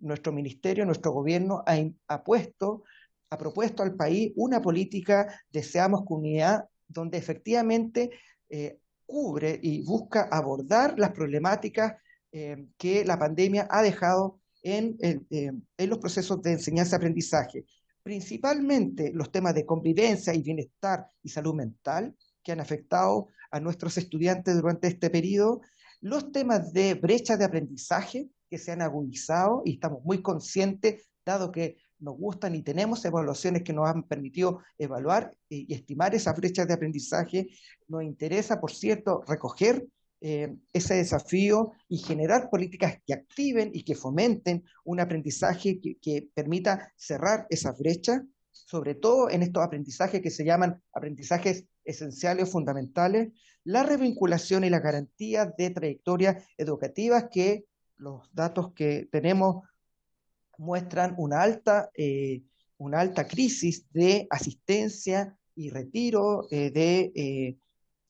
nuestro ministerio, nuestro gobierno ha, puesto, ha propuesto al país una política deseamos Comunidad donde efectivamente eh, cubre y busca abordar las problemáticas eh, que la pandemia ha dejado eh, en, los procesos de enseñanza-aprendizaje, principalmente los temas de convivencia y bienestar y salud mental que han afectado a nuestros estudiantes durante este periodo, los temas de brechas de aprendizaje que se han agudizado y estamos muy conscientes, dado que nos gustan y tenemos evaluaciones que nos han permitido evaluar y estimar esas brechas de aprendizaje. Nos interesa, por cierto, recoger eh, ese desafío y generar políticas que activen y que fomenten un aprendizaje que, permita cerrar esa brecha, sobre todo en estos aprendizajes que se llaman aprendizajes esenciales o fundamentales, la revinculación y la garantía de trayectorias educativas que los datos que tenemos muestran una alta, eh, una alta crisis de asistencia y retiro eh, de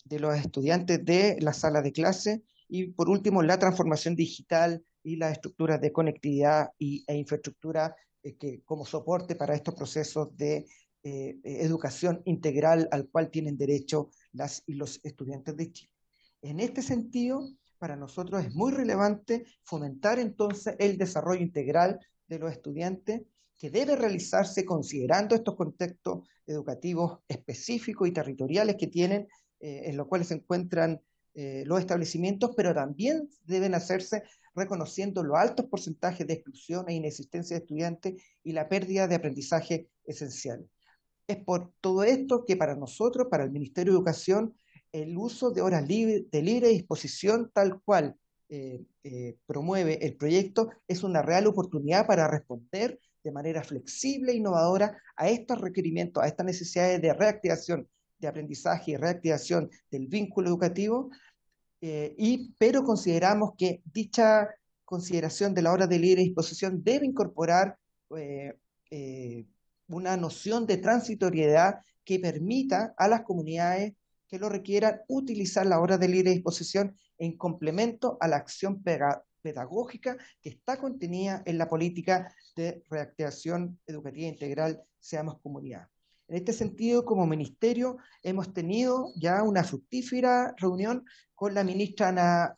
de los estudiantes de la sala de clase y por último la transformación digital y las estructuras de conectividad e infraestructura eh, que, como soporte para estos procesos de eh, educación integral al cual tienen derecho las y los estudiantes de Chile. En este sentido, para nosotros es muy relevante fomentar entonces el desarrollo integral de los estudiantes que debe realizarse considerando estos contextos educativos específicos y territoriales que tienen eh, en los cuales se encuentran eh, los establecimientos, pero también deben hacerse reconociendo los altos porcentajes de exclusión e inexistencia de estudiantes y la pérdida de aprendizaje esencial. Es por todo esto que para nosotros, para el Ministerio de Educación, el uso de horas de libre disposición tal cual eh, promueve el proyecto es una real oportunidad para responder de manera flexible e innovadora a estos requerimientos, a estas necesidades de reactivación de aprendizaje y reactivación del vínculo educativo, eh, y, pero consideramos que dicha consideración de la hora de libre disposición debe incorporar eh, eh, una noción de transitoriedad que permita a las comunidades que lo requieran utilizar la hora de libre disposición en complemento a la acción pedagógica que está contenida en la política de reactivación educativa integral Seamos Comunidad. En este sentido, como ministerio, hemos tenido ya una fructífera reunión con la ministra Ana,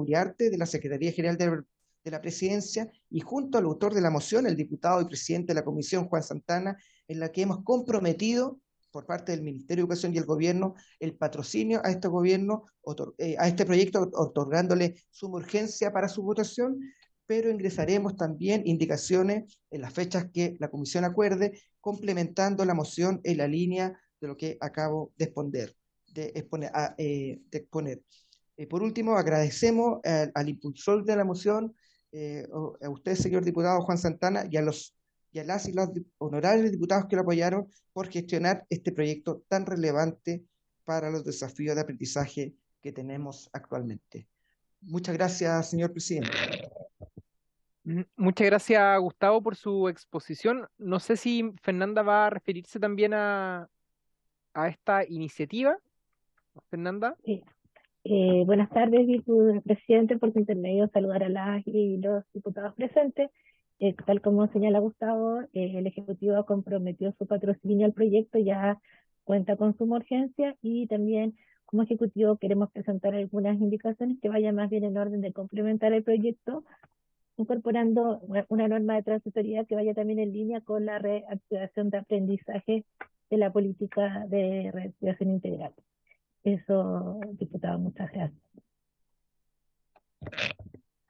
Uriarte de la Secretaría General de, la Presidencia y junto al autor de la moción, el diputado y presidente de la Comisión, Juan Santana, en la que hemos comprometido por parte del Ministerio de Educación y el Gobierno el patrocinio a este gobierno, eh, a este proyecto, otorgándole suma urgencia para su votación, pero ingresaremos también indicaciones en las fechas que la Comisión acuerde complementando la moción en la línea de lo que acabo de exponer. De exponer, ah, eh, eh, por último, agradecemos al, impulsor de la moción, eh, a usted, señor diputado Juan Santana, y a los y a las y los honorables diputados que lo apoyaron por gestionar este proyecto tan relevante para los desafíos de aprendizaje que tenemos actualmente. Muchas gracias, señor presidente. Mm, muchas gracias, Gustavo, por su exposición. No sé si Fernanda va a referirse también a, esta iniciativa. Fernanda. Eh, buenas tardes, vicepresidente, por su intermedio saludar a las y los diputados presentes. Eh, tal como señala Gustavo, eh, el Ejecutivo ha comprometido su patrocinio al proyecto, ya cuenta con suma urgencia y también como Ejecutivo queremos presentar algunas indicaciones que vayan más bien en orden de complementar el proyecto incorporando una norma de transitoriedad que vaya también en línea con la reactivación de aprendizaje de la política de reactivación integral. Eso, diputado, muchas gracias.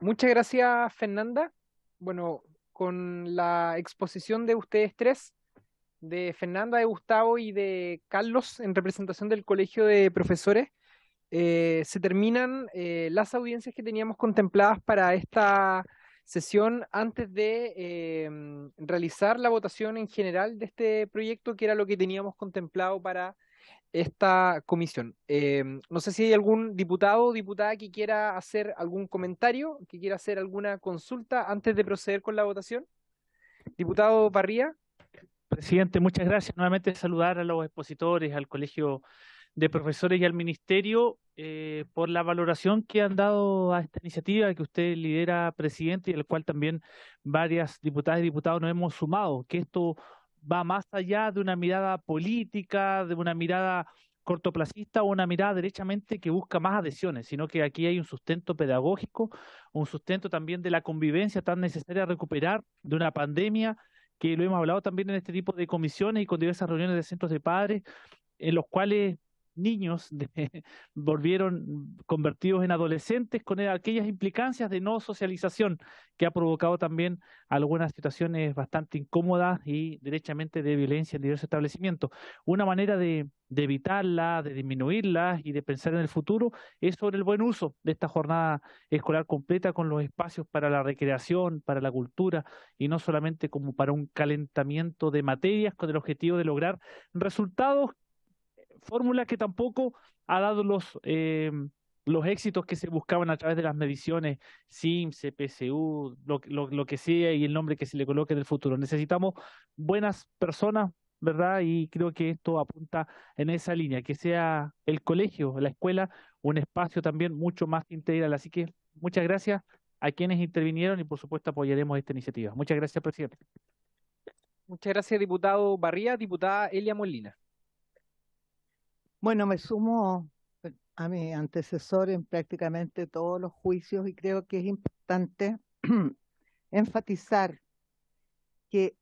Muchas gracias, Fernanda. Bueno, con la exposición de ustedes tres, de Fernanda, de Gustavo y de Carlos, en representación del Colegio de Profesores, eh, se terminan eh, las audiencias que teníamos contempladas para esta sesión antes de em, realizar la votación en general de este proyecto, que era lo que teníamos contemplado para esta comisión. Eh, no sé si hay algún diputado o diputada que quiera hacer algún comentario, que quiera hacer alguna consulta antes de proceder con la votación. Diputado Parría. Presidente, muchas gracias. Nuevamente saludar a los expositores, al Colegio de profesores y al ministerio eh, por la valoración que han dado a esta iniciativa que usted lidera, presidente, y al cual también varias diputadas y diputados nos hemos sumado, que esto va más allá de una mirada política, de una mirada cortoplacista o una mirada derechamente que busca más adhesiones, sino que aquí hay un sustento pedagógico, un sustento también de la convivencia tan necesaria a recuperar de una pandemia, que lo hemos hablado también en este tipo de comisiones y con diversas reuniones de centros de padres, en los cuales niños volvieron convertidos en adolescentes con aquellas implicancias de no socialización que ha provocado también algunas situaciones bastante incómodas y derechamente de violencia en diversos establecimientos. Una manera de, de evitarla, de disminuirla y de pensar en el futuro es sobre el buen uso de esta jornada escolar completa con los espacios para la recreación, para la cultura y no solamente como para un calentamiento de materias con el objetivo de lograr resultados fórmula que tampoco ha dado los, eh, los éxitos que se buscaban a través de las mediciones SIMS, cpcu lo, lo, lo, que sea y el nombre que se le coloque en el futuro. Necesitamos buenas personas, ¿verdad? Y creo que esto apunta en esa línea, que sea el colegio, la escuela, un espacio también mucho más integral. Así que muchas gracias a quienes intervinieron y por supuesto apoyaremos esta iniciativa. Muchas gracias, presidente. Muchas gracias, diputado Barría, diputada Elia Molina. Bueno, me sumo a mi antecesor en prácticamente todos los juicios y creo que es importante enfatizar que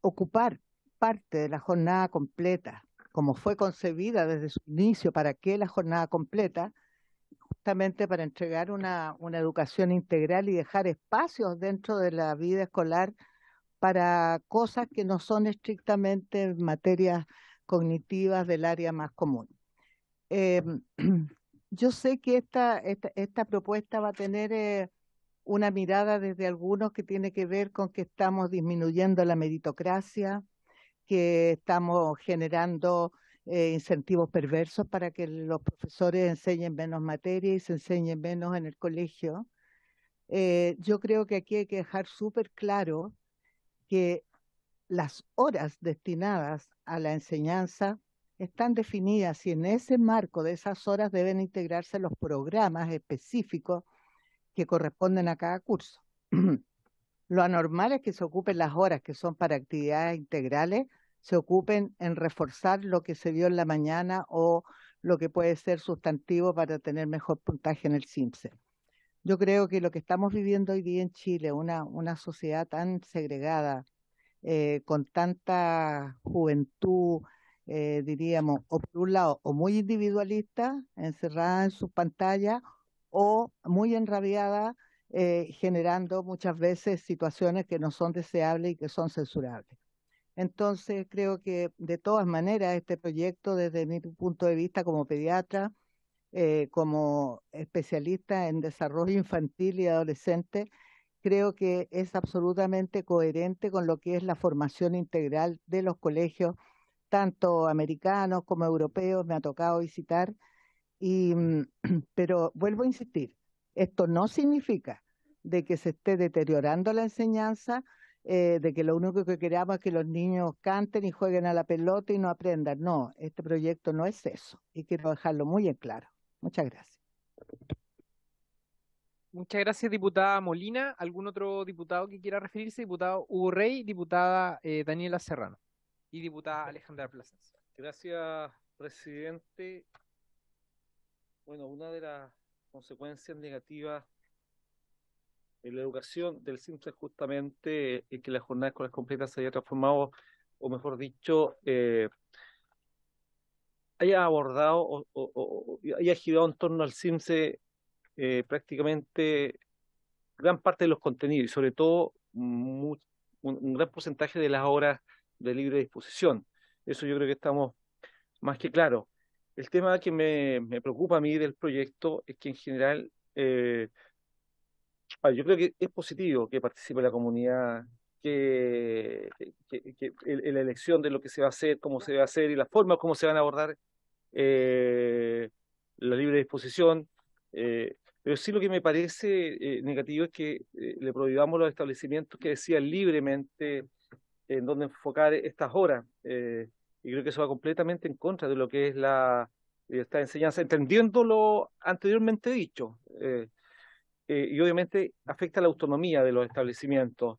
ocupar parte de la jornada completa, como fue concebida desde su inicio, ¿para qué la jornada completa? Justamente para entregar una, una educación integral y dejar espacios dentro de la vida escolar para cosas que no son estrictamente materias cognitivas del área más común. Em, yo sé que esta, esta, propuesta va a tener eh, una mirada desde algunos que tiene que ver con que estamos disminuyendo la meritocracia, que estamos generando eh, incentivos perversos para que los profesores enseñen menos materia y se enseñen menos en el colegio. Eh, yo creo que aquí hay que dejar súper claro que las horas destinadas a la enseñanza están definidas y en ese marco de esas horas deben integrarse los programas específicos que corresponden a cada curso. Lo anormal es que se ocupen las horas que son para actividades integrales, se ocupen en reforzar lo que se vio en la mañana o lo que puede ser sustantivo para tener mejor puntaje en el CIMSE. Yo creo que lo que estamos viviendo hoy día en Chile, una, una sociedad tan segregada, eh, con tanta juventud, eh, diríamos, o por un lado, o muy individualista, encerrada en sus pantallas, o muy enrabiada, eh, generando muchas veces situaciones que no son deseables y que son censurables. Entonces, creo que de todas maneras, este proyecto, desde mi punto de vista como pediatra, como especialista en desarrollo infantil y adolescente, creo que es absolutamente coherente con lo que es la formación integral de los colegios, tanto americanos como europeos, me ha tocado visitar, y, mm, pero vuelvo a insistir, esto no significa de que se esté deteriorando la enseñanza, eh, de que lo único que queramos es que los niños canten y jueguen a la pelota y no aprendan. No, este proyecto no es eso y quiero dejarlo muy en claro. Muchas gracias. Muchas gracias, diputada Molina. ¿Algún otro diputado que quiera referirse? Diputado Hugo Rey, diputada eh, Daniela Serrano y diputada Alejandra Plasencia. Gracias, presidente. Bueno, una de las consecuencias negativas en la educación del Simse es justamente eh, que la jornada escolar completas se haya transformado, o mejor dicho, eh, haya abordado o, o, haya girado en torno al CIMSE eh, prácticamente gran parte de los contenidos y sobre todo un, gran porcentaje de las obras de libre disposición. Eso yo creo que estamos más que claro. El tema que me, preocupa a mí del proyecto es que en general eh, ah, yo creo que es positivo que participe la comunidad, que, en la elección de lo que se va a hacer, cómo se va a hacer y las formas como se van a abordar eh, la libre disposición, eh, pero sí lo que me parece eh, negativo es que eh, le prohibamos los establecimientos que decían libremente en dónde enfocar estas horas. Eh, y creo que eso va completamente en contra de lo que es la esta enseñanza, entendiendo lo anteriormente dicho. y obviamente afecta la autonomía de los establecimientos.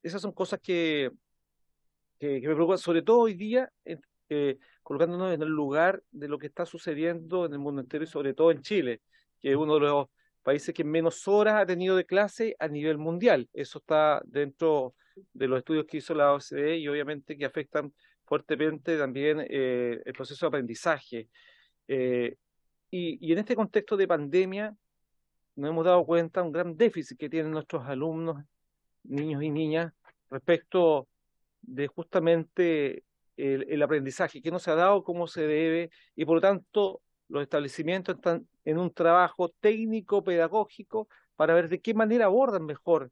esas son cosas que, que, me preocupan, sobre todo hoy día, colocándonos en el lugar de lo que está sucediendo en el mundo entero y sobre todo en Chile que es uno de los países que menos horas ha tenido de clase a nivel mundial. Eso está dentro de los estudios que hizo la OCDE y obviamente que afectan fuertemente también eh, el proceso de aprendizaje. Eh, y, en este contexto de pandemia nos hemos dado cuenta de un gran déficit que tienen nuestros alumnos, niños y niñas, respecto de justamente el aprendizaje, que no se ha dado como se debe y por lo tanto los establecimientos están en un trabajo técnico, pedagógico, para ver de qué manera abordan mejor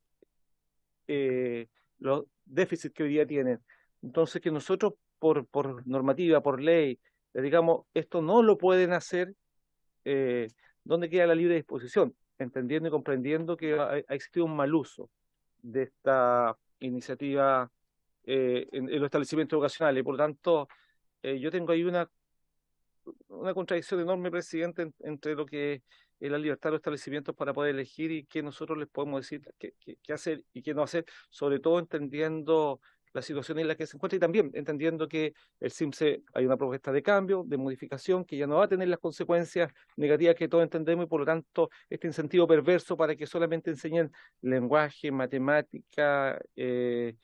eh, los déficits que hoy día tienen. Entonces, que nosotros, por, normativa, por ley, digamos, esto no lo pueden hacer, donde eh, ¿dónde queda la libre disposición? Entendiendo y comprendiendo que ha, existido un mal uso de esta iniciativa eh, en, los establecimientos educacionales. Por lo tanto, yo tengo ahí una una contradicción enorme, presidente, entre lo que es la libertad de los establecimientos para poder elegir y qué nosotros les podemos decir qué, hacer y qué no hacer, sobre todo entendiendo la situación en la que se encuentra y también entendiendo que el CIMSE hay una propuesta de cambio, de modificación, que ya no va a tener las consecuencias negativas que todos entendemos y por lo tanto este incentivo perverso para que solamente enseñen lenguaje, matemática, eh,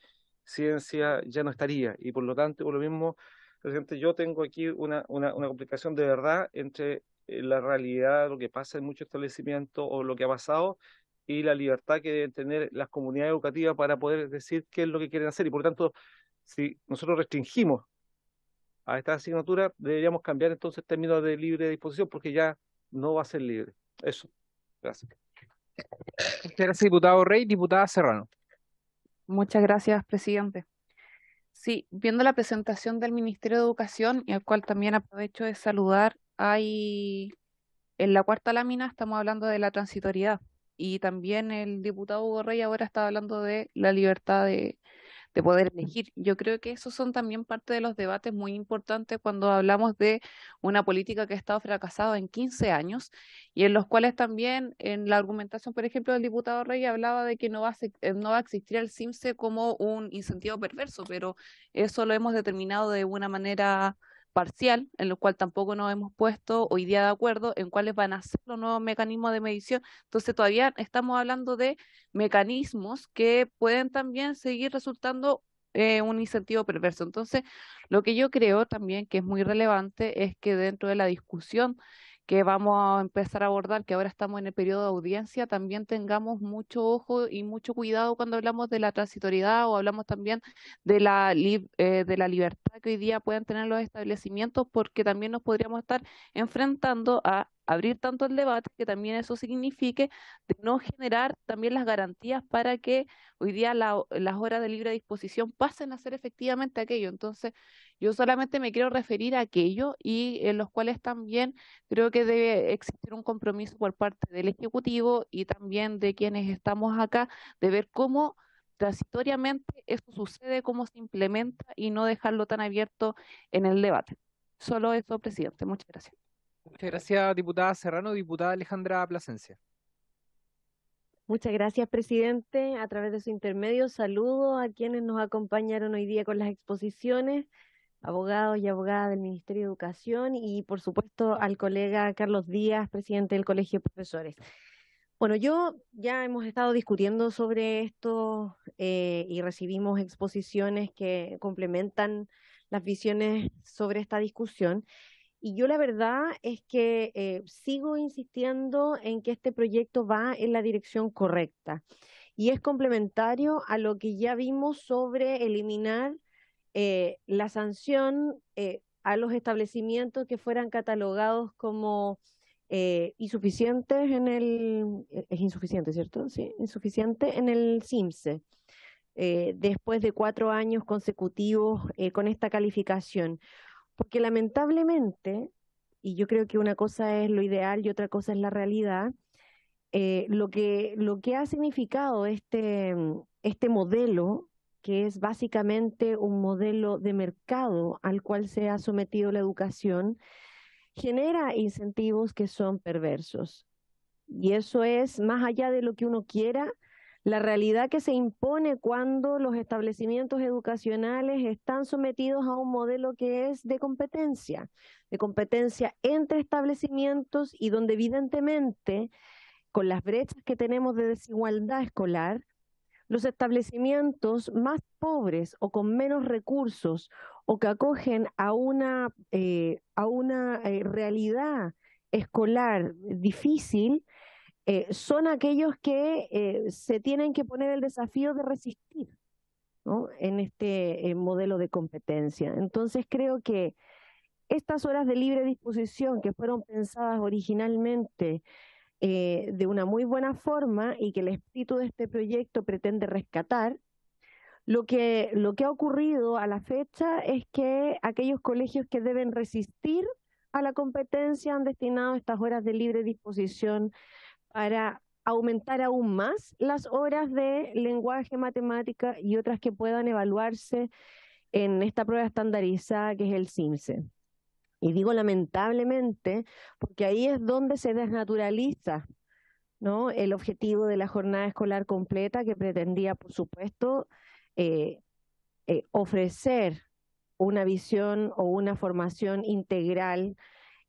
ciencia, ya no estaría. Y por lo tanto, por lo mismo, Presidente, yo tengo aquí una, una, complicación de verdad entre eh, la realidad, lo que pasa en muchos establecimientos o lo que ha pasado y la libertad que deben tener las comunidades educativas para poder decir qué es lo que quieren hacer. Y por tanto, si nosotros restringimos a esta asignatura, deberíamos cambiar entonces el término de libre disposición porque ya no va a ser libre. Eso. Gracias. gracias, diputado Rey. Diputada Serrano. Muchas gracias, presidente. Sí, viendo la presentación del Ministerio de Educación, y al cual también aprovecho de saludar, hay en la cuarta lámina estamos hablando de la transitoriedad y también el diputado Hugo Rey ahora está hablando de la libertad de, de poder elegir. Yo creo que esos son también parte de los debates muy importantes cuando hablamos de una política que ha estado fracasada en 15 años y en los cuales también en la argumentación, por ejemplo, del diputado Rey hablaba de que no va a, eh, no va a existir el CIMSE como un incentivo perverso, pero eso lo hemos determinado de una manera parcial, en lo cual tampoco nos hemos puesto hoy día de acuerdo en cuáles van a ser los nuevos mecanismos de medición. Entonces todavía estamos hablando de mecanismos que pueden también seguir resultando eh, un incentivo perverso. Entonces, lo que yo creo también que es muy relevante es que dentro de la discusión que vamos a empezar a abordar, que ahora estamos en el periodo de audiencia, también tengamos mucho ojo y mucho cuidado cuando hablamos de la transitoriedad o hablamos también de la, eh, de la libertad que hoy día pueden tener los establecimientos, porque también nos podríamos estar enfrentando a abrir tanto el debate que también eso signifique de no generar también las garantías para que hoy día las horas de libre disposición pasen a ser efectivamente aquello. Entonces, yo solamente me quiero referir a aquello y en los cuales también creo que debe existir un compromiso por parte del Ejecutivo y también de quienes estamos acá de ver cómo transitoriamente eso sucede, cómo se implementa y no dejarlo tan abierto en el debate. Solo eso, presidente. Muchas gracias. Muchas gracias, diputada Serrano, diputada Alejandra Plasencia. Muchas gracias, presidente. A través de su intermedio, saludo a quienes nos acompañaron hoy día con las exposiciones, abogados y abogadas del Ministerio de Educación y, por supuesto, al colega Carlos Díaz, presidente del Colegio de Profesores. Bueno, yo ya hemos estado discutiendo sobre esto eh, y recibimos exposiciones que complementan las visiones sobre esta discusión. Y yo la verdad es que eh, sigo insistiendo en que este proyecto va en la dirección correcta y es complementario a lo que ya vimos sobre eliminar eh, la sanción eh, a los establecimientos que fueran catalogados como insuficientes en el es insuficiente, ¿cierto? Sí, insuficiente en el CIMSE. después de cuatro años consecutivos con esta calificación. Porque lamentablemente, y yo creo que una cosa es lo ideal y otra cosa es la realidad, eh, lo, que, lo que ha significado este, mm, este modelo, que es básicamente un modelo de mercado al cual se ha sometido la educación, genera incentivos que son perversos. Y eso es, más allá de lo que uno quiera, la realidad que se impone cuando los establecimientos educacionales están sometidos a un modelo que es de competencia, de competencia entre establecimientos y donde evidentemente con las brechas que tenemos de desigualdad escolar, los establecimientos más pobres o con menos recursos o que acogen a una, eh, a una eh, realidad escolar difícil, eh, son aquellos que eh, se tienen que poner el desafío de resistir en este eh, modelo de competencia. Entonces creo que estas horas de libre disposición que fueron pensadas originalmente de una muy buena forma y que el espíritu de este proyecto pretende rescatar, lo que, lo que ha ocurrido a la fecha es que aquellos colegios que deben resistir a la competencia han destinado estas horas de libre disposición para aumentar aún más las horas de lenguaje, matemática y otras que puedan evaluarse en esta prueba estandarizada que es el CIMSE. Y digo lamentablemente, porque ahí es donde se desnaturaliza ¿no? el objetivo de la jornada escolar completa que pretendía, por supuesto, eh, eh, ofrecer una visión o una formación integral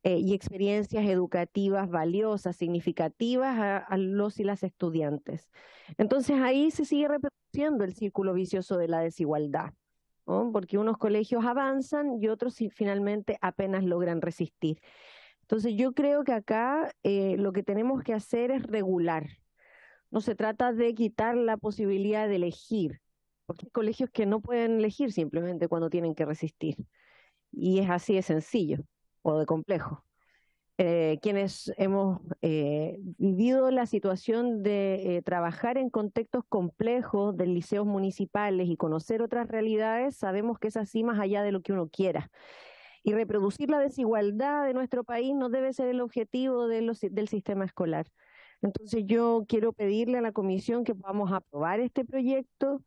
eh, y experiencias educativas valiosas, significativas a, los y las estudiantes. Entonces ahí se sigue reproduciendo el círculo vicioso de la desigualdad, porque unos colegios avanzan y otros finalmente apenas logran resistir. Entonces yo creo que acá eh, lo que tenemos que hacer es regular. No se trata de quitar la posibilidad de elegir, porque hay colegios que no pueden elegir simplemente cuando tienen que resistir. Y es así de sencillo o de complejo. Eh, quienes hemos eh, vivido la situación de eh, trabajar en contextos complejos de liceos municipales y conocer otras realidades, sabemos que es así más allá de lo que uno quiera. Y reproducir la desigualdad de nuestro país no debe ser el objetivo de del sistema escolar. Entonces yo quiero pedirle a la Comisión que podamos aprobar este proyecto,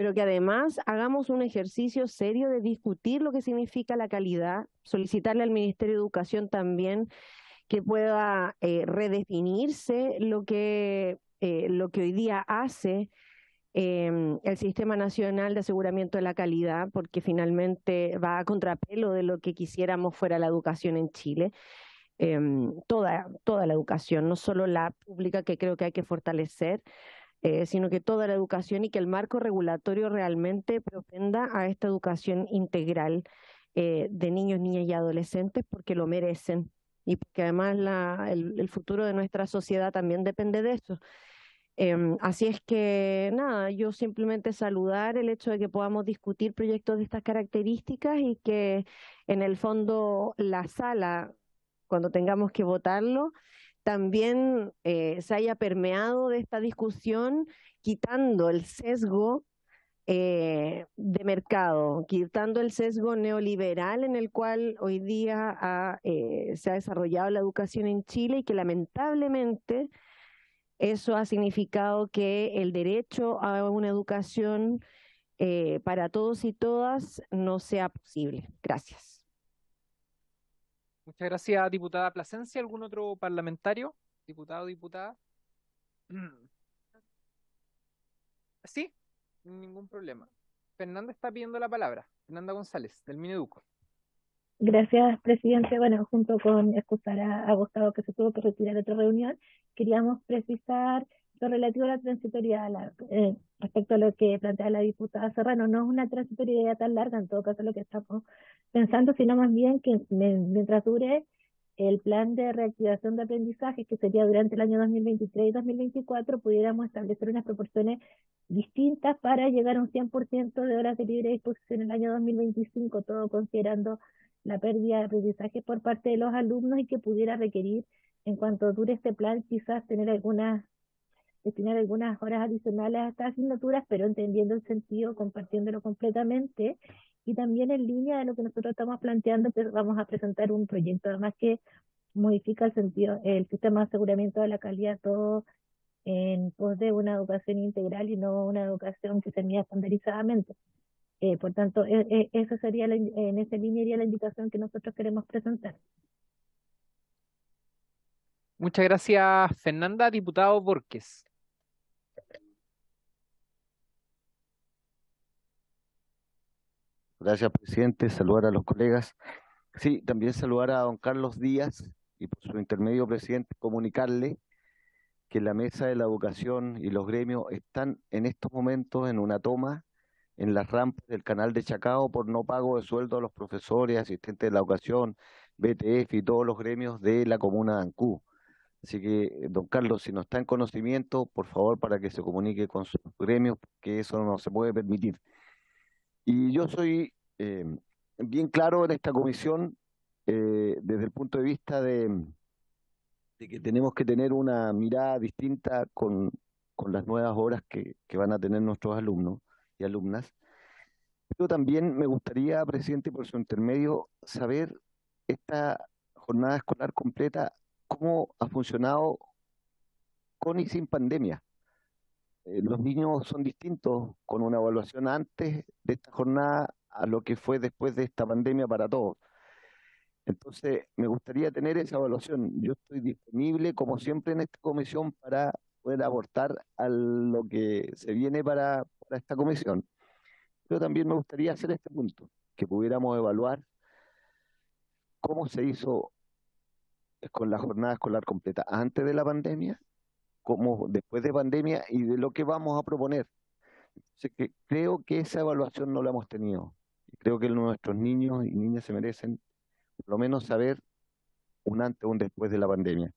pero que además hagamos un ejercicio serio de discutir lo que significa la calidad, solicitarle al Ministerio de Educación también que pueda eh, redefinirse lo que, eh, lo que hoy día hace em, el Sistema Nacional de Aseguramiento de la Calidad, porque finalmente va a contrapelo de lo que quisiéramos fuera la educación en Chile. Em, toda, toda la educación, no solo la pública que creo que hay que fortalecer, eh, sino que toda la educación y que el marco regulatorio realmente propenda a esta educación integral eh, de niños, niñas y adolescentes porque lo merecen y porque además la, el, futuro de nuestra sociedad también depende de eso. Em, así es que nada, yo simplemente saludar el hecho de que podamos discutir proyectos de estas características y que en el fondo la sala, cuando tengamos que votarlo, también eh, se haya permeado de esta discusión quitando el sesgo eh, de mercado, quitando el sesgo neoliberal en el cual hoy día eh, se ha desarrollado la educación en Chile y que lamentablemente eso ha significado que el derecho a una educación para todos y todas no sea posible. Gracias. Muchas gracias, diputada Plasencia. ¿Algún otro parlamentario? Diputado, o diputada. Sí, ningún problema. Fernanda está pidiendo la palabra. Fernanda González, del Mineduco. Gracias, presidente. Bueno, junto con excusar a Gustavo que se tuvo que retirar de otra reunión, queríamos precisar relativo a la transitoriedad eh, respecto a lo que plantea la diputada Serrano. No es una transitoriedad tan larga, en todo caso, lo que estamos pensando, sino más bien que mientras dure el plan de reactivación de aprendizaje, que sería durante el año 2023 y 2024, pudiéramos establecer unas proporciones distintas para llegar a un 100% de horas de libre disposición en el año 2025, todo considerando la pérdida de aprendizaje por parte de los alumnos y que pudiera requerir, en cuanto dure este plan, quizás tener algunas destinar algunas horas adicionales a estas asignaturas, pero entendiendo el sentido, compartiéndolo completamente. Y también en línea de lo que nosotros estamos planteando, pues vamos a presentar un proyecto además que modifica el sentido, el sistema de aseguramiento de la calidad todo en pos de una educación integral y no una educación que se mida estandarizadamente. Eh, por tanto, e, e, sería en esa línea sería la indicación que nosotros queremos presentar. Muchas gracias, Fernanda. Diputado Borges. Gracias, presidente. Saludar a los colegas. Sí, también saludar a don Carlos Díaz y por su intermedio, presidente, comunicarle que la Mesa de la Educación y los gremios están en estos momentos en una toma en las rampas del canal de Chacao por no pago de sueldo a los profesores, asistentes de la educación, BTF y todos los gremios de la comuna de Ancú. Así que, don Carlos, si no está en conocimiento, por favor, para que se comunique con sus gremios, que eso no se puede permitir. Y yo soy em, bien claro en esta comisión eh, desde el punto de vista mm, de, que tenemos que tener una mirada distinta con, las nuevas horas que, van a tener nuestros alumnos y alumnas. Pero también me gustaría, presidente, por su intermedio, saber esta jornada escolar completa, cómo ha funcionado con y sin pandemia. Eh, los niños son distintos con una evaluación antes de esta jornada a lo que fue después de esta pandemia para todos. Entonces, me gustaría tener esa evaluación. Yo estoy disponible, como siempre, en esta comisión para poder aportar a lo que se viene para, esta comisión. Pero también me gustaría hacer este punto, que pudiéramos evaluar cómo se hizo con la jornada escolar completa antes de la pandemia después de pandemia y de lo que vamos a proponer. que creo que esa evaluación no la hemos tenido. Creo que nuestros niños y niñas se merecen por lo menos saber un antes o un después de la pandemia.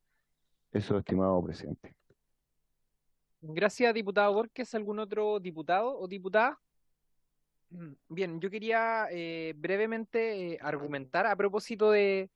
Eso, estimado presidente. Gracias, diputado Borges. ¿Algún otro diputado o diputada? Bien, yo quería eh, brevemente eh, argumentar a propósito de,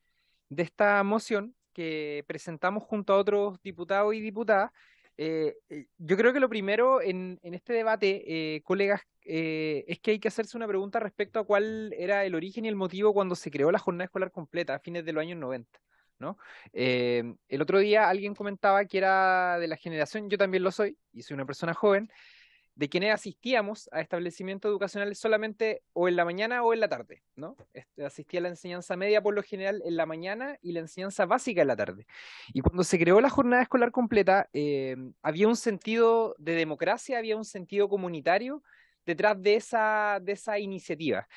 de esta moción que presentamos junto a otros diputados y diputadas, eh, eh, yo creo que lo primero en, este debate, eh, colegas, es que hay que hacerse una pregunta respecto a cuál era el origen y el motivo cuando se creó la jornada escolar completa a fines de los años 90. ¿no? el otro día alguien comentaba que era de la generación, yo también lo soy, y soy una persona joven, de quienes asistíamos a establecimientos educacionales solamente o en la mañana o en la tarde, ¿no? Este, asistía a la enseñanza media por lo general en la mañana y la enseñanza básica en la tarde. Y cuando se creó la jornada escolar completa, eh, había un sentido de democracia, había un sentido comunitario detrás de esa, de esa iniciativa.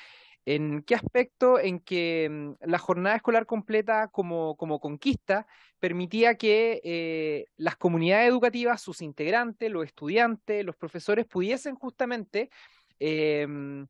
¿En qué aspecto? En que mm, la jornada escolar completa como, conquista permitía que eh, las comunidades educativas, sus integrantes, los estudiantes, los profesores pudiesen justamente eh, mm,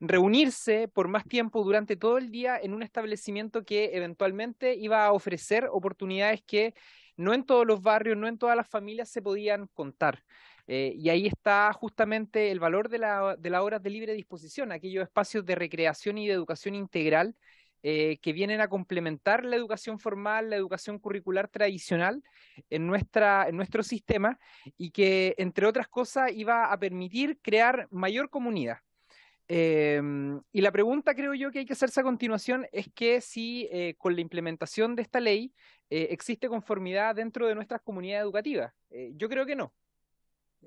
reunirse por más tiempo durante todo el día en un establecimiento que eventualmente iba a ofrecer oportunidades que no en todos los barrios, no en todas las familias se podían contar. Eh, y ahí está justamente el valor de, la, las horas de libre disposición, aquellos espacios de recreación y de educación integral eh, que vienen a complementar la educación formal, la educación curricular tradicional en, nuestra, en nuestro sistema y que, entre otras cosas, iba a permitir crear mayor comunidad. Em, y la pregunta creo yo que hay que hacerse a continuación es que si eh, con la implementación de esta ley existe conformidad dentro de nuestras comunidades educativas. yo creo que no.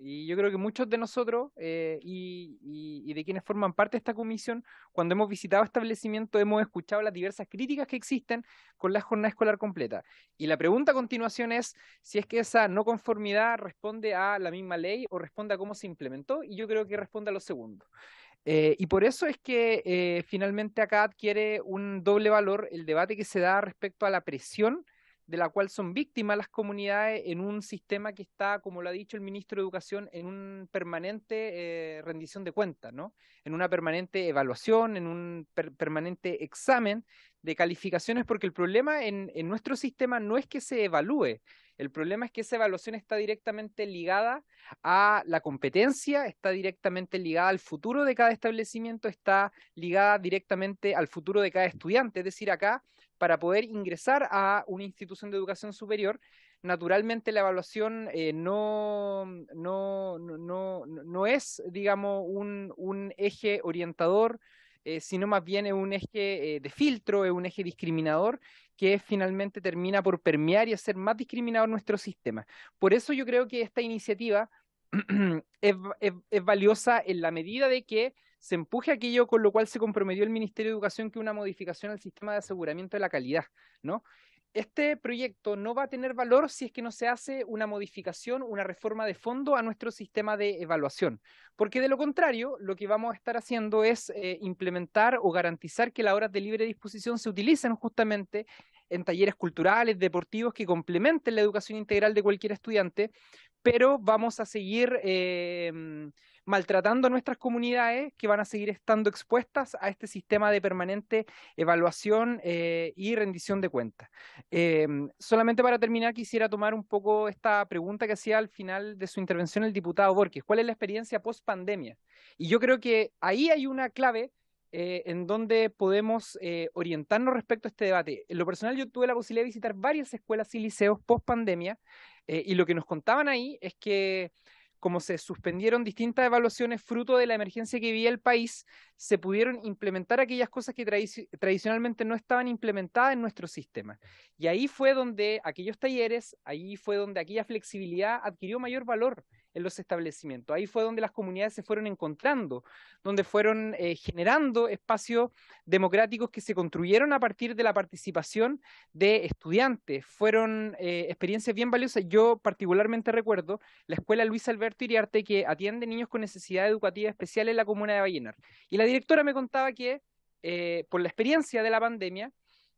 Y yo creo que muchos de nosotros eh, y, de quienes forman parte de esta comisión, cuando hemos visitado establecimientos, hemos escuchado las diversas críticas que existen con la jornada escolar completa. Y la pregunta a continuación es si es que esa no conformidad responde a la misma ley o responde a cómo se implementó, y yo creo que responde a lo segundo. Eh, y por eso es que eh, finalmente acá adquiere un doble valor el debate que se da respecto a la presión de la cual son víctimas las comunidades en un sistema que está, como lo ha dicho el ministro de Educación, en una permanente eh, rendición de cuentas, ¿no? En una permanente evaluación, en un permanente examen de calificaciones, porque el problema en, en nuestro sistema no es que se evalúe, el problema es que esa evaluación está directamente ligada a la competencia, está directamente ligada al futuro de cada establecimiento, está ligada directamente al futuro de cada estudiante. Es decir, acá para poder ingresar a una institución de educación superior, naturalmente la evaluación eh, no, no, es, digamos, un, un eje orientador, eh, sino más bien es un eje eh, de filtro, es un eje discriminador que finalmente termina por permear y hacer más discriminador nuestro sistema. Por eso yo creo que esta iniciativa es valiosa en la medida de que se empuje aquello con lo cual se comprometió el Ministerio de Educación que una modificación al sistema de aseguramiento de la calidad, ¿no? Este proyecto no va a tener valor si es que no se hace una modificación, una reforma de fondo a nuestro sistema de evaluación, porque de lo contrario, lo que vamos a estar haciendo es eh, implementar o garantizar que las horas de libre disposición se utilicen justamente en talleres culturales, deportivos que complementen la educación integral de cualquier estudiante, pero vamos a seguir eh, maltratando a nuestras comunidades que van a seguir estando expuestas a este sistema de permanente evaluación eh, y rendición de cuentas. Em, solamente para terminar, quisiera tomar un poco esta pregunta que hacía al final de su intervención el diputado Borges. ¿Cuál es la experiencia post pandemia? Y yo creo que ahí hay una clave eh, en donde podemos eh, orientarnos respecto a este debate. En lo personal, yo tuve la posibilidad de visitar varias escuelas y liceos post pandemia, y lo que nos contaban ahí es que como se suspendieron distintas evaluaciones fruto de la emergencia que vivía el país, se pudieron implementar aquellas cosas que tradicionalmente no estaban implementadas en nuestro sistema. Y ahí fue donde aquellos talleres, ahí fue donde aquella flexibilidad adquirió mayor valor en los establecimientos. Ahí fue donde las comunidades se fueron encontrando, donde fueron eh, generando espacios democráticos que se construyeron a partir de la participación de estudiantes. Fueron eh, experiencias bien valiosas. Yo particularmente recuerdo la escuela Luis Alberto Iriarte que atiende niños con necesidad educativa especial en la comuna de Ballenar. Y la directora me contaba que eh, por la experiencia de la pandemia,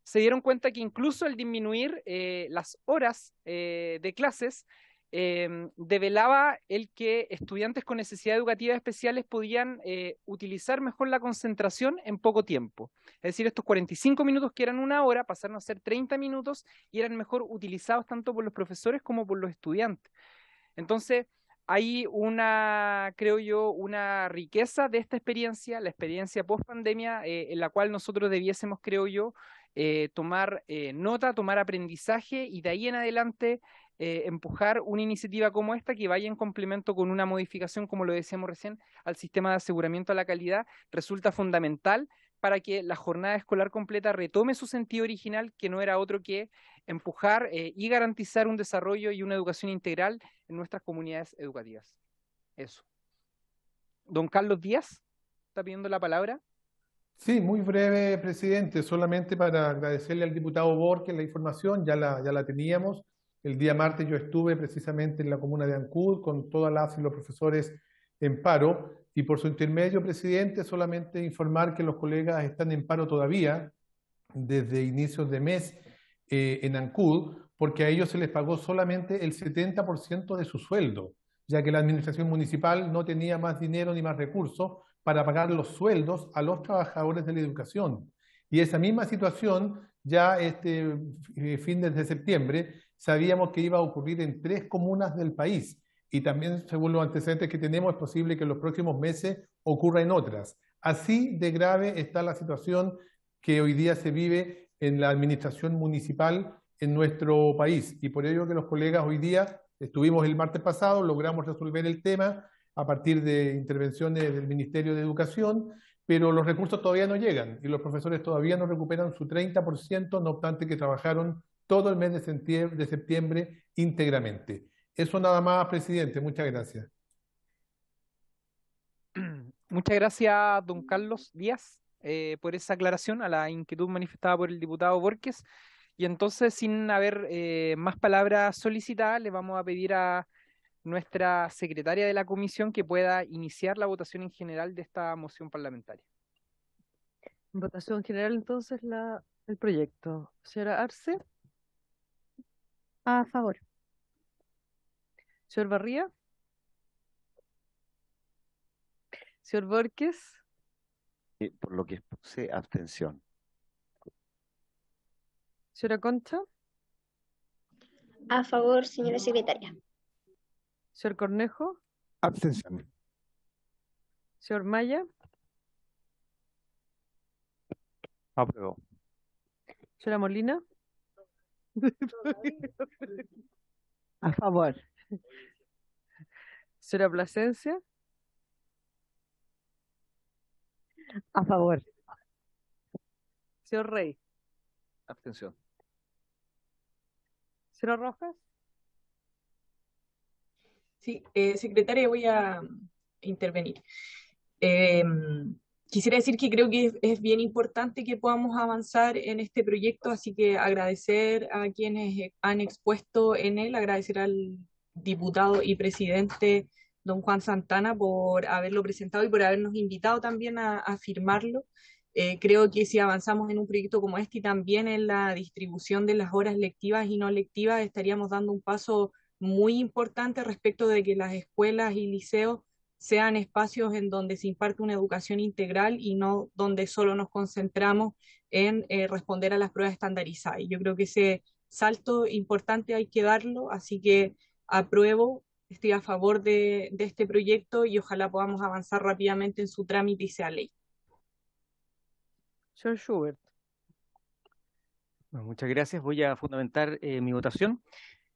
se dieron cuenta que incluso al disminuir las horas de clases, Em, develaba el que estudiantes con necesidad educativa especiales podían eh, utilizar mejor la concentración en poco tiempo. Es decir, estos 45 minutos que eran una hora pasaron a ser 30 minutos y eran mejor utilizados tanto por los profesores como por los estudiantes. Entonces, hay una, creo yo, una riqueza de esta experiencia, la experiencia post pandemia, eh, en la cual nosotros debiésemos, creo yo, eh, tomar nota, tomar aprendizaje y de ahí en adelante eh, empujar una iniciativa como esta que vaya en complemento con una modificación, como lo decíamos recién, al sistema de aseguramiento a la calidad, resulta fundamental para que la jornada escolar completa retome su sentido original, que no era otro que empujar eh, y garantizar un desarrollo y una educación integral en nuestras comunidades educativas. Eso. Don Carlos Díaz, ¿está pidiendo la palabra? Sí, muy breve, presidente, solamente para agradecerle al diputado Borges la información, ya ya la teníamos. El día martes yo estuve precisamente en la comuna de Ancud con todas las y los profesores en paro y por su intermedio, presidente, solamente informar que los colegas están en paro todavía desde inicios de mes eh, en Ancud porque a ellos se les pagó solamente el 70% de su sueldo, ya que la administración municipal no tenía más dinero ni más recursos para pagar los sueldos a los trabajadores de la educación. Y esa misma situación ya este eh, fin de septiembre sabíamos que iba a ocurrir en tres comunas del país y también según los antecedentes que tenemos es posible que en los próximos meses ocurra en otras. Así de grave está la situación que hoy día se vive en la administración municipal en nuestro país y por ello que los colegas hoy día estuvimos el martes pasado, logramos resolver el tema a partir de intervenciones del Ministerio de Educación, pero los recursos todavía no llegan y los profesores todavía no recuperan su 30%, no obstante que trabajaron todo el mes de septiembre, íntegramente. Eso nada más, presidente. Muchas gracias. Muchas gracias, don Carlos Díaz, eh, por esa aclaración a la inquietud manifestada por el diputado Borges. Y entonces, sin haber eh, más palabras solicitadas, le vamos a pedir a nuestra secretaria de la comisión que pueda iniciar la votación en general de esta moción parlamentaria. Votación general, entonces, la, el proyecto. Señora Arce. A favor. Señor Barría. Señor Borges. por lo que expuse, abstención. Señora Concha. A favor, señora secretaria. Señor Cornejo. Abstención. Señor Maya. Apruebo. Señora Molina. A favor. Señora Plasencia. A favor. Señor Rey. Abstención. señora Rojas. Sí, eh, secretaria, voy a intervenir. Eh, quisiera decir que creo que es, bien importante que podamos avanzar en este proyecto, así que agradecer a quienes eh, han expuesto en él, agradecer al diputado y presidente don Juan Santana por haberlo presentado y por habernos invitado también a, firmarlo. Eh, creo que si avanzamos en un proyecto como este y también en la distribución de las horas lectivas y no lectivas, estaríamos dando un paso muy importante respecto de que las escuelas y liceos sean espacios en donde se imparte una educación integral y no donde solo nos concentramos en eh, responder a las pruebas estandarizadas. Y yo creo que ese salto importante hay que darlo, así que apruebo, estoy a favor de, este proyecto y ojalá podamos avanzar rápidamente en su trámite y sea ley. Schubert. muchas gracias. Voy a fundamentar eh, mi votación.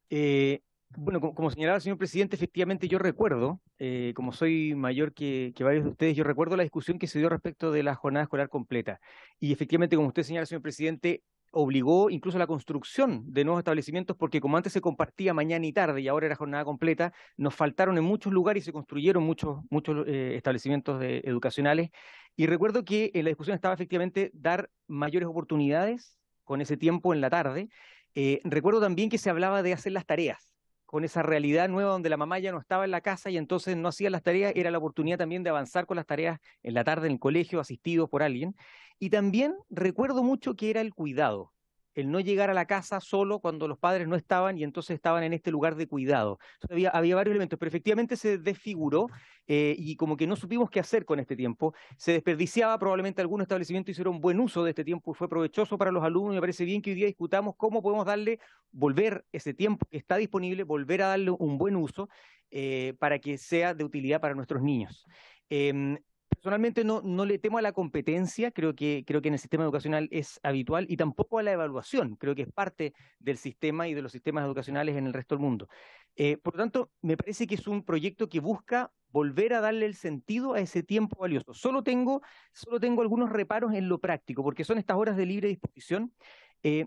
Eh, bueno, como, señalaba el señor presidente, efectivamente yo recuerdo, eh, como soy mayor que, varios de ustedes, yo recuerdo la discusión que se dio respecto de la jornada escolar completa. Y efectivamente, como usted señala, señor presidente, obligó incluso a la construcción de nuevos establecimientos porque como antes se compartía mañana y tarde y ahora era jornada completa, nos faltaron en muchos lugares y se construyeron muchos, muchos eh, establecimientos educacionales. Y recuerdo que en la discusión estaba efectivamente dar mayores oportunidades con ese tiempo en la tarde. Eh, recuerdo también que se hablaba de hacer las tareas con esa realidad nueva donde la mamá ya no estaba en la casa y entonces no hacía las tareas, era la oportunidad también de avanzar con las tareas en la tarde en el colegio, asistido por alguien. Y también recuerdo mucho que era el cuidado el no llegar a la casa solo cuando los padres no estaban y entonces estaban en este lugar de cuidado. había, varios elementos, pero efectivamente se desfiguró eh, y como que no supimos qué hacer con este tiempo. Se desperdiciaba, probablemente algún establecimiento hicieron buen uso de este tiempo y fue provechoso para los alumnos. Me parece bien que hoy día discutamos cómo podemos darle, volver ese tiempo que está disponible, volver a darle un buen uso eh, para que sea de utilidad para nuestros niños. Em, personalmente no, le temo a la competencia, creo que, creo que en el sistema educacional es habitual, y tampoco a la evaluación, creo que es parte del sistema y de los sistemas educacionales en el resto del mundo. Eh, por lo tanto, me parece que es un proyecto que busca volver a darle el sentido a ese tiempo valioso. Solo tengo, solo tengo algunos reparos en lo práctico, porque son estas horas de libre disposición. Eh,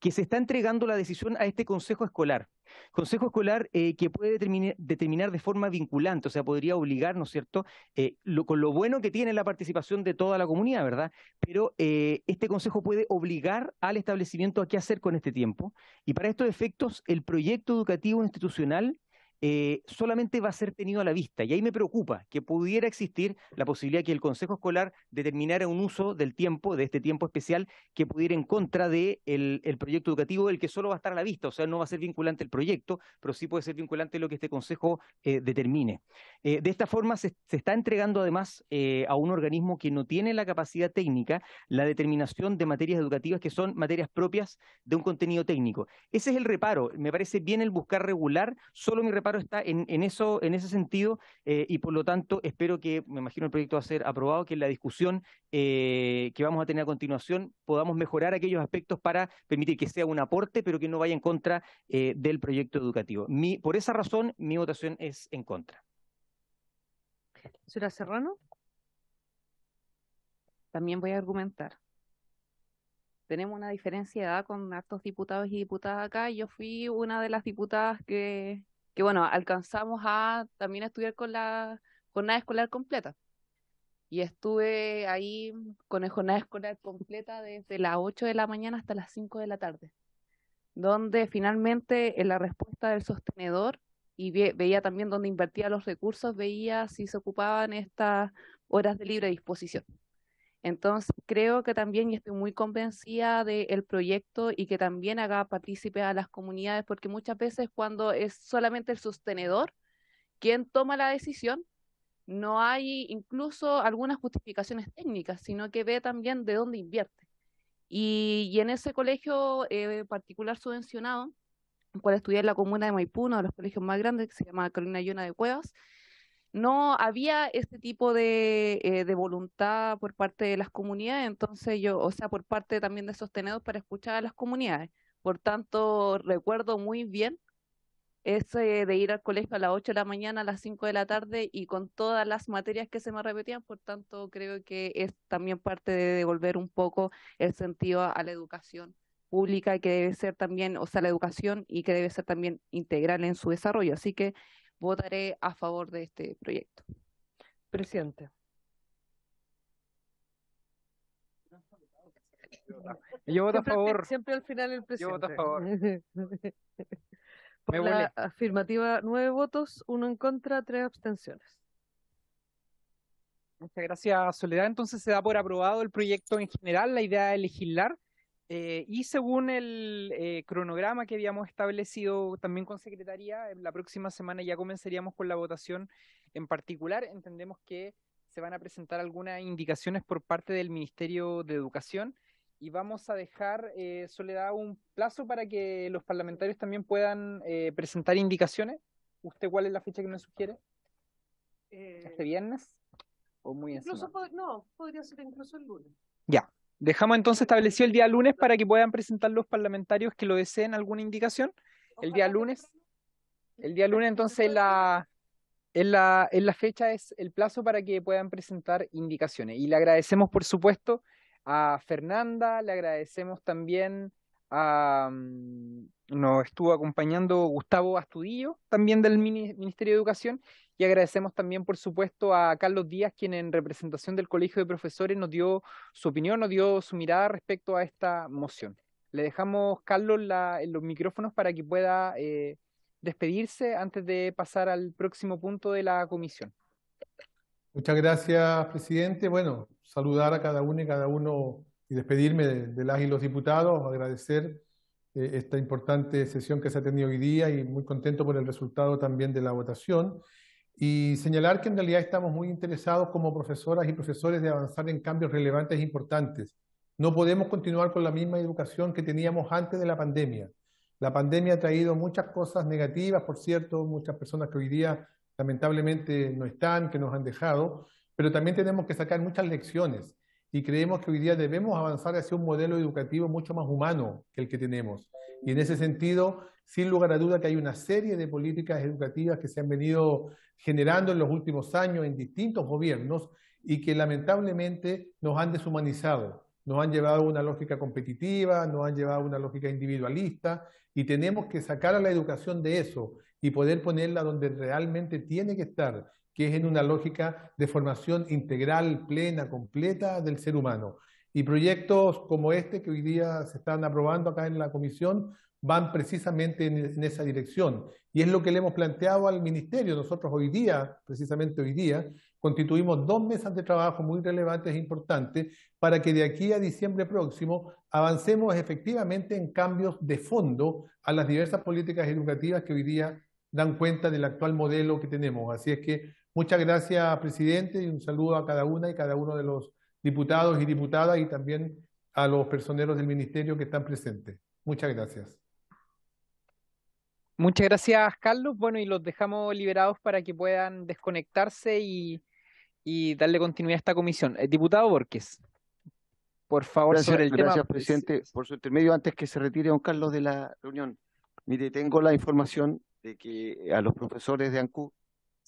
que se está entregando la decisión a este Consejo Escolar. Consejo Escolar eh, que puede determinar, de forma vinculante, o sea, podría obligar, ¿no es cierto?, eh, con lo bueno que tiene la participación de toda la comunidad, ¿verdad? Pero eh, este Consejo puede obligar al establecimiento a qué hacer con este tiempo. Y para estos efectos, el proyecto educativo institucional eh, solamente va a ser tenido a la vista. Y ahí me preocupa que pudiera existir la posibilidad que el Consejo Escolar determinara un uso del tiempo, de este tiempo especial, que pudiera en contra del el, proyecto educativo, el que solo va a estar a la vista. O sea, no va a ser vinculante el proyecto, pero sí puede ser vinculante lo que este Consejo eh, determine. Eh, de esta forma se, se está entregando además a un organismo que no tiene la capacidad técnica la determinación de materias educativas que son materias propias de un contenido técnico. Ese es el reparo. Me parece bien el buscar regular solo mi reparo está en, en eso, en ese sentido, eh, y por lo tanto espero que, me imagino el proyecto va a ser aprobado, que en la discusión eh, que vamos a tener a continuación podamos mejorar aquellos aspectos para permitir que sea un aporte, pero que no vaya en contra eh, del proyecto educativo. Mi, por esa razón, mi votación es en contra. Señora Serrano, también voy a argumentar tenemos una diferencia de edad con actos diputados y diputadas acá. Yo fui una de las diputadas que que bueno, alcanzamos a también a estudiar con la jornada escolar completa. Y estuve ahí con la jornada escolar completa desde las 8 de la mañana hasta las 5 de la tarde, donde finalmente en la respuesta del sostenedor y veía también dónde invertía los recursos, veía si se ocupaban estas horas de libre disposición. Entonces, creo que también, y estoy muy convencida del proyecto y que también haga partícipe a las comunidades, porque muchas veces cuando es solamente el sostenedor quien toma la decisión, no hay incluso algunas justificaciones técnicas, sino que ve también de dónde invierte. Y, en ese colegio eh, particular subvencionado, en cual estudié en la comuna de Maipú, uno de los colegios más grandes, que se llama Carolina Yona de Cuevas, no había este tipo de, eh, de, voluntad por parte de las comunidades, entonces yo, o sea, por parte también de sostenedos para escuchar a las comunidades. Por tanto, recuerdo muy bien ese de ir al colegio a las 8 de la mañana, a las 5 de la tarde y con todas las materias que se me repetían, por tanto, creo que es también parte de devolver un poco el sentido a la educación pública y que debe ser también, o sea, la educación y que debe ser también integral en su desarrollo. Así que votaré a favor de este proyecto. Presidente. Yo voto a favor. Siempre al final el presidente. Yo voto a favor. Por la afirmativa, nueve votos, uno en contra, tres abstenciones. Muchas gracias, Soledad. Entonces se da por aprobado el proyecto en general, la idea de legislar eh, y según el eh, cronograma que habíamos establecido también con Secretaría, la próxima semana ya comenzaríamos con la votación. En particular, entendemos que se van a presentar algunas indicaciones por parte del Ministerio de Educación y vamos a dejar, eh, Soledad, un plazo para que los parlamentarios también puedan eh, presentar indicaciones. ¿Usted cuál es la fecha que nos sugiere? ¿Este viernes? ¿O muy no, podría ser incluso el lunes. Ya, Dejamos entonces establecido el día lunes para que puedan presentar los parlamentarios que lo deseen alguna indicación. El día lunes, el día lunes entonces la, en la, en la fecha es el plazo para que puedan presentar indicaciones. Y le agradecemos por supuesto a Fernanda, le agradecemos también Mm, nos estuvo acompañando Gustavo Astudillo, también del Ministerio de Educación, y agradecemos también, por supuesto, a Carlos Díaz, quien en representación del Colegio de Profesores nos dio su opinión, nos dio su mirada respecto a esta moción. Le dejamos, Carlos, la, los micrófonos para que pueda eh, despedirse antes de pasar al próximo punto de la comisión. Muchas gracias, presidente. Bueno, saludar a cada uno y cada uno y despedirme de, las y los diputados, agradecer eh, esta importante sesión que se ha tenido hoy día y muy contento por el resultado también de la votación. Y señalar que en realidad estamos muy interesados como profesoras y profesores de avanzar en cambios relevantes e importantes. No podemos continuar con la misma educación que teníamos antes de la pandemia. La pandemia ha traído muchas cosas negativas, por cierto, muchas personas que hoy día lamentablemente no están, que nos han dejado, pero también tenemos que sacar muchas lecciones y creemos que hoy día debemos avanzar hacia un modelo educativo mucho más humano que el que tenemos. Y en ese sentido, sin lugar a duda que hay una serie de políticas educativas que se han venido generando en los últimos años en distintos gobiernos y que lamentablemente nos han deshumanizado, nos han llevado a una lógica competitiva, nos han llevado a una lógica individualista y tenemos que sacar a la educación de eso y poder ponerla donde realmente tiene que estar, que es en una lógica de formación integral, plena, completa del ser humano. Y proyectos como este que hoy día se están aprobando acá en la comisión van precisamente en, en, esa dirección. Y es lo que le hemos planteado al Ministerio. Nosotros hoy día, precisamente hoy día, constituimos dos mesas de trabajo muy relevantes e importantes para que de aquí a diciembre próximo avancemos efectivamente en cambios de fondo a las diversas políticas educativas que hoy día dan cuenta del actual modelo que tenemos. Así es que Muchas gracias, presidente, y un saludo a cada una y cada uno de los diputados y diputadas y también a los personeros del ministerio que están presentes. Muchas gracias. Muchas gracias, Carlos. Bueno, y los dejamos liberados para que puedan desconectarse y, darle continuidad a esta comisión. El eh, diputado Borges, por favor, gracias, sobre el pues, presidente, por su intermedio. Antes que se retire don Carlos de la reunión, mire, tengo la información de que a los profesores de ANCU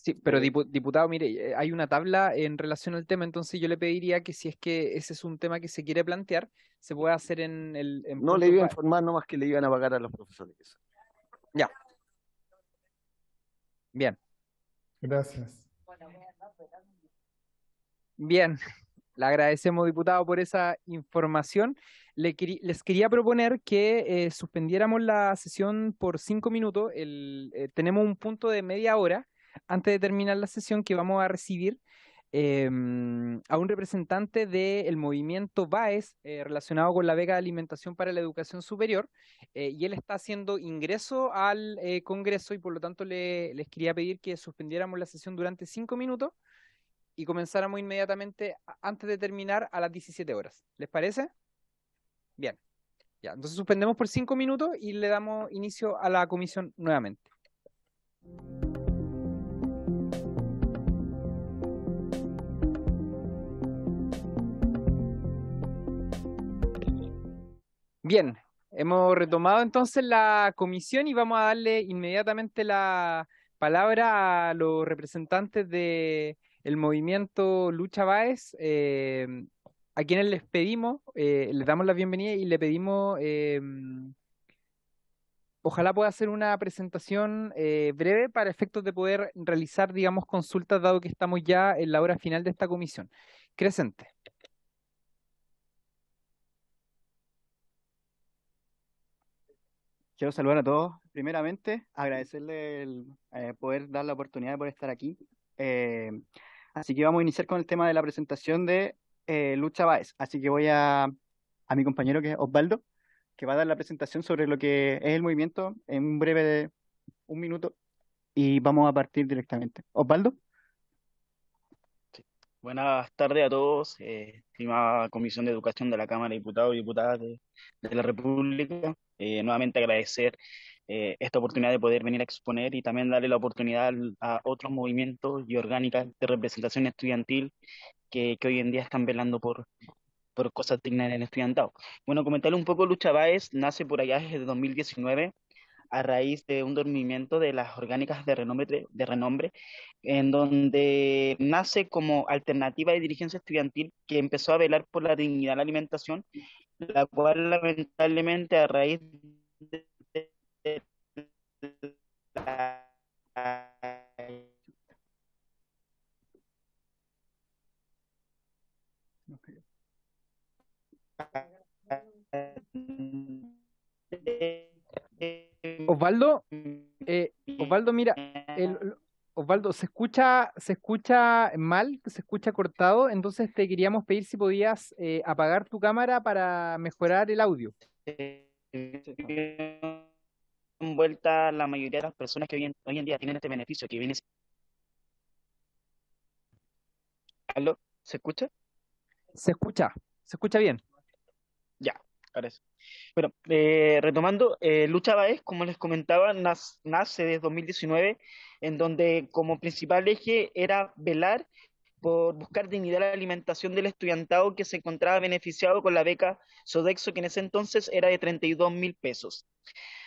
Sí, pero diputado, mire, eh, hay una tabla en relación al tema, entonces yo le pediría que si es que ese es un tema que se quiere plantear, se pueda hacer en el... no le iba a informar nomás que le iban a pagar a los profesores. Ya. Bien. Gracias. Bien, le agradecemos, diputado, por esa información. les quería proponer que eh, suspendiéramos la sesión por cinco minutos. El, eh, tenemos un punto de media hora antes de terminar la sesión, que vamos a recibir em, a un representante del movimiento BAES eh, relacionado con la beca de alimentación para la educación superior eh, y él está haciendo ingreso al eh, Congreso y por lo tanto les quería pedir que suspendiéramos la sesión durante cinco minutos y comenzáramos inmediatamente antes de terminar a las 17 horas. ¿Les parece? Bien. Ya, entonces suspendemos por cinco minutos y le damos inicio a la comisión nuevamente. Bien, hemos retomado entonces la comisión y vamos a darle inmediatamente la palabra a los representantes del el movimiento Lucha Baez, eh, a quienes les pedimos, eh, les damos la bienvenida y le pedimos, eh, ojalá pueda hacer una presentación eh, breve para efectos de poder realizar, digamos, consultas, dado que estamos ya en la hora final de esta comisión. Crescente. Quiero saludar a todos. Primeramente, agradecerle el eh, poder dar la oportunidad de poder estar aquí. Eh, así que vamos a iniciar con el tema de la presentación de eh, Lucha Baez. Así que voy a, mi compañero que es Osvaldo, que va a dar la presentación sobre lo que es el movimiento en un breve de un minuto y vamos a partir directamente. Osvaldo. Buenas tardes a todos, estimada Comisión de Educación de la Cámara de Diputados y Diputadas de la República. Eh, nuevamente agradecer eh, esta oportunidad de poder venir a exponer y también darle la oportunidad a otros movimientos y orgánicas de representación estudiantil que, hoy en día están velando por, por cosas dignas en el estudiantado. Bueno, comentarle un poco, Lucha Báez nace por allá desde 2019 a raíz de un dormimiento de las orgánicas de renombre, de renombre, en donde nace como alternativa de dirigencia estudiantil que empezó a velar por la dignidad de la alimentación la cual lamentablemente a raíz de, Osvaldo, eh, Osvaldo, mira, el, Osvaldo, se escucha, se escucha mal, se escucha cortado, entonces te queríamos pedir si podías eh, apagar tu cámara para mejorar el audio. Eh, eh, en vuelta la mayoría de las personas que hoy en, hoy en día tienen este beneficio que viene. ¿Aló? ¿Se escucha? Se escucha, se escucha bien. Parece. Bueno, eh, retomando, eh, Lucha Baez, como les comentaba, nace desde 2019, en donde como principal eje era velar por buscar dignidad a la alimentación del estudiantado que se encontraba beneficiado con la beca Sodexo, que en ese entonces era de 32 mil pesos.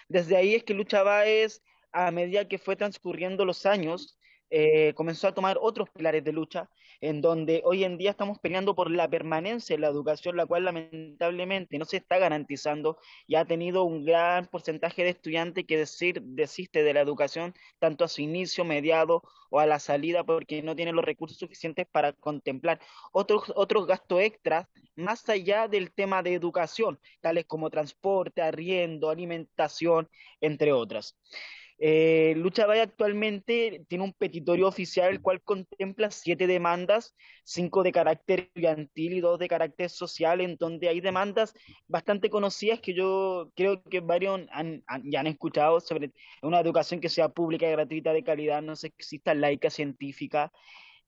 Desde ahí es que Lucha Baez, a medida que fue transcurriendo los años, eh, comenzó a tomar otros pilares de lucha, en donde hoy en día estamos peleando por la permanencia en la educación, la cual lamentablemente no se está garantizando y ha tenido un gran porcentaje de estudiantes que decir, desiste de la educación tanto a su inicio, mediado o a la salida porque no tiene los recursos suficientes para contemplar otros, otros gastos extras más allá del tema de educación, tales como transporte, arriendo, alimentación, entre otras. Eh, Lucha Vaya actualmente tiene un petitorio oficial el cual contempla siete demandas, cinco de carácter estudiantil y dos de carácter social, en donde hay demandas bastante conocidas que yo creo que varios han, ya han escuchado sobre una educación que sea pública, y gratuita, de calidad, no exista laica, científica.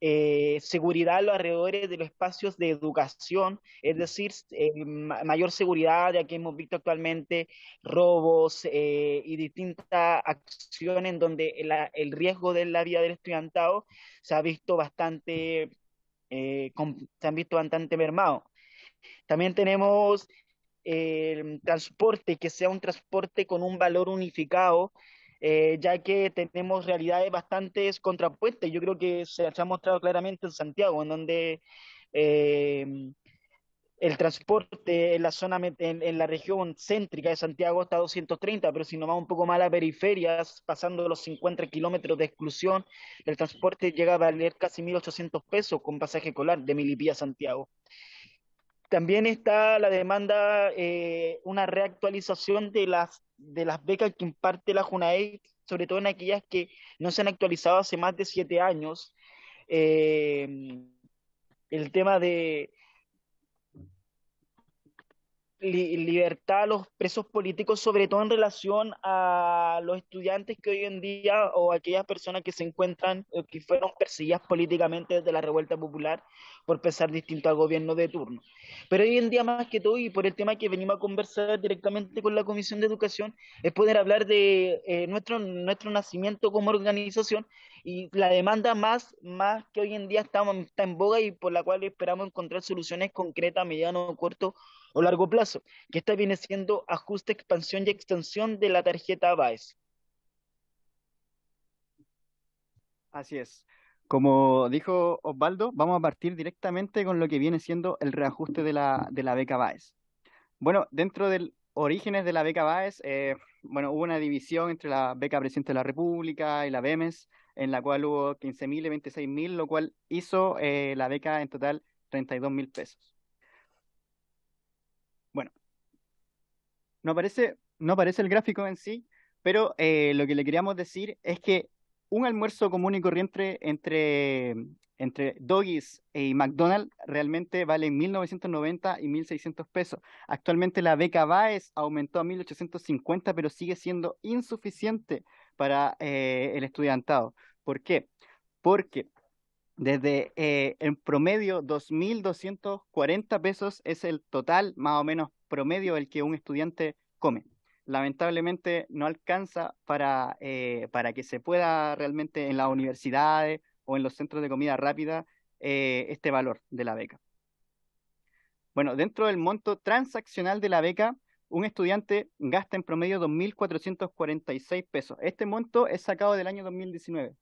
Eh, seguridad a los alrededores de los espacios de educación, es mm. decir, eh, mayor seguridad, de que hemos visto actualmente robos eh, y distintas acciones en donde el riesgo de la vida del estudiantado se ha visto bastante, se han visto bastante mermado. También tenemos el transporte, que sea un transporte con un valor unificado, eh, ya que tenemos realidades bastante contrapuestas. Yo creo que se, ha mostrado claramente en Santiago, en donde eh, el transporte en la zona en, la región céntrica de Santiago está a 230, pero si nos vamos un poco más a la periferia, pasando los 50 kilómetros de exclusión, el transporte llega a valer casi 1.800 pesos con pasaje escolar de Milipía a Santiago. También está la demanda, eh, una reactualización de las, de las becas que imparte la JUNAE, sobre todo en aquellas que no se han actualizado hace más de siete años. Eh, el tema de, libertad a los presos políticos, sobre todo en relación a los estudiantes que hoy en día o aquellas personas que se encuentran, eh, que fueron perseguidas políticamente desde la revuelta popular por pesar distinto al gobierno de turno. Pero hoy en día más que todo, y por el tema que venimos a conversar directamente con la Comisión de Educación, es poder hablar de eh, nuestro, nuestro nacimiento como organización y la demanda más, más que hoy en día está, en boga y por la cual esperamos encontrar soluciones concretas a mediano o corto o largo plazo, que esta viene siendo ajuste, expansión y extensión de la tarjeta BAES. Así es. Como dijo Osvaldo, vamos a partir directamente con lo que viene siendo el reajuste de la, de la beca BAES. Bueno, dentro del orígenes de la beca BAES, eh, bueno, hubo una división entre la beca Presidente de la República y la BEMES, en la cual hubo 15.000 y 26.000, lo cual hizo eh, la beca en total 32.000 pesos. No parece no el gráfico en sí, pero eh, lo que le queríamos decir es que un almuerzo común y corriente entre, entre Doggies y McDonald's realmente vale 1.990 y 1.600 pesos. Actualmente la beca Baez aumentó a 1.850, pero sigue siendo insuficiente para eh, el estudiantado. ¿Por qué? Porque desde eh, en promedio 2.240 pesos es el total más o menos promedio el que un estudiante come. Lamentablemente no alcanza para, eh, para que se pueda realmente en las universidades o en los centros de comida rápida eh, este valor de la beca. Bueno, dentro del monto transaccional de la beca, un estudiante gasta en promedio 2.446 pesos. Este monto es sacado del año 2019,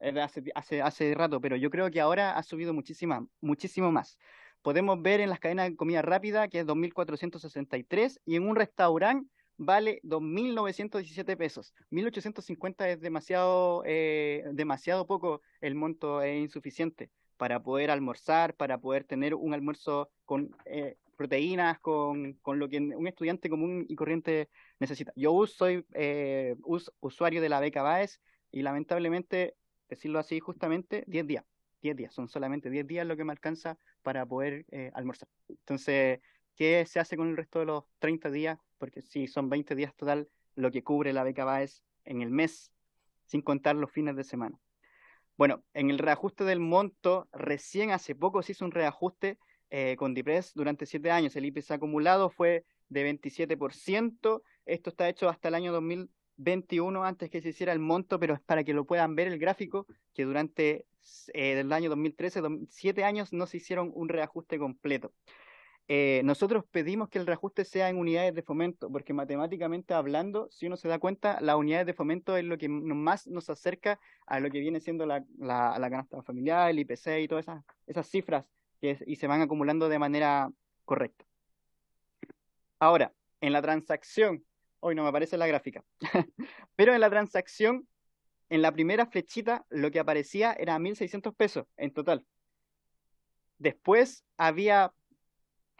eh, hace, hace, hace rato, pero yo creo que ahora ha subido muchísimo más. Podemos ver en las cadenas de comida rápida que es 2.463 y en un restaurante vale 2.917 pesos. 1.850 es demasiado, eh, demasiado poco, el monto es insuficiente para poder almorzar, para poder tener un almuerzo con eh, proteínas, con, con, lo que un estudiante común y corriente necesita. Yo soy eh, usuario de la beca BAES y lamentablemente, decirlo así justamente, 10 días. 10 días, son solamente 10 días lo que me alcanza para poder eh, almorzar. Entonces, ¿qué se hace con el resto de los 30 días? Porque si son 20 días total, lo que cubre la beca va es en el mes, sin contar los fines de semana. Bueno, en el reajuste del monto, recién hace poco se hizo un reajuste eh, con DIPRES durante siete años. El IPC acumulado fue de 27%. Esto está hecho hasta el año 2000. 21 antes que se hiciera el monto, pero es para que lo puedan ver el gráfico, que durante eh, el año 2013, ...7 años, no se hicieron un reajuste completo. Eh, nosotros pedimos que el reajuste sea en unidades de fomento, porque matemáticamente hablando, si uno se da cuenta, las unidades de fomento es lo que más nos acerca a lo que viene siendo la, la, canasta familiar, el IPC y todas esas, esas cifras que y se van acumulando de manera correcta. Ahora, en la transacción Hoy no me aparece la gráfica. Pero en la transacción, en la primera flechita, lo que aparecía era 1.600 pesos en total. Después había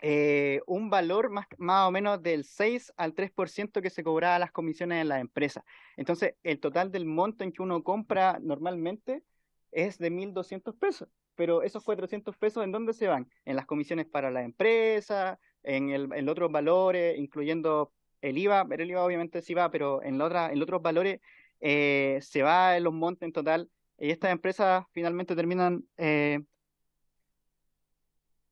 eh, un valor más, o menos del 6 al 3% que se cobraba las comisiones en la empresa. Entonces, el total del monto en que uno compra normalmente es de 1.200 pesos pero esos 400 pesos, ¿en dónde se van? En las comisiones para la empresa, en, el, en otros valores, incluyendo el IVA, pero el IVA obviamente sí va, pero en, la otra, en los otros valores eh, se va en los montes en total. Y estas empresas finalmente terminan, eh,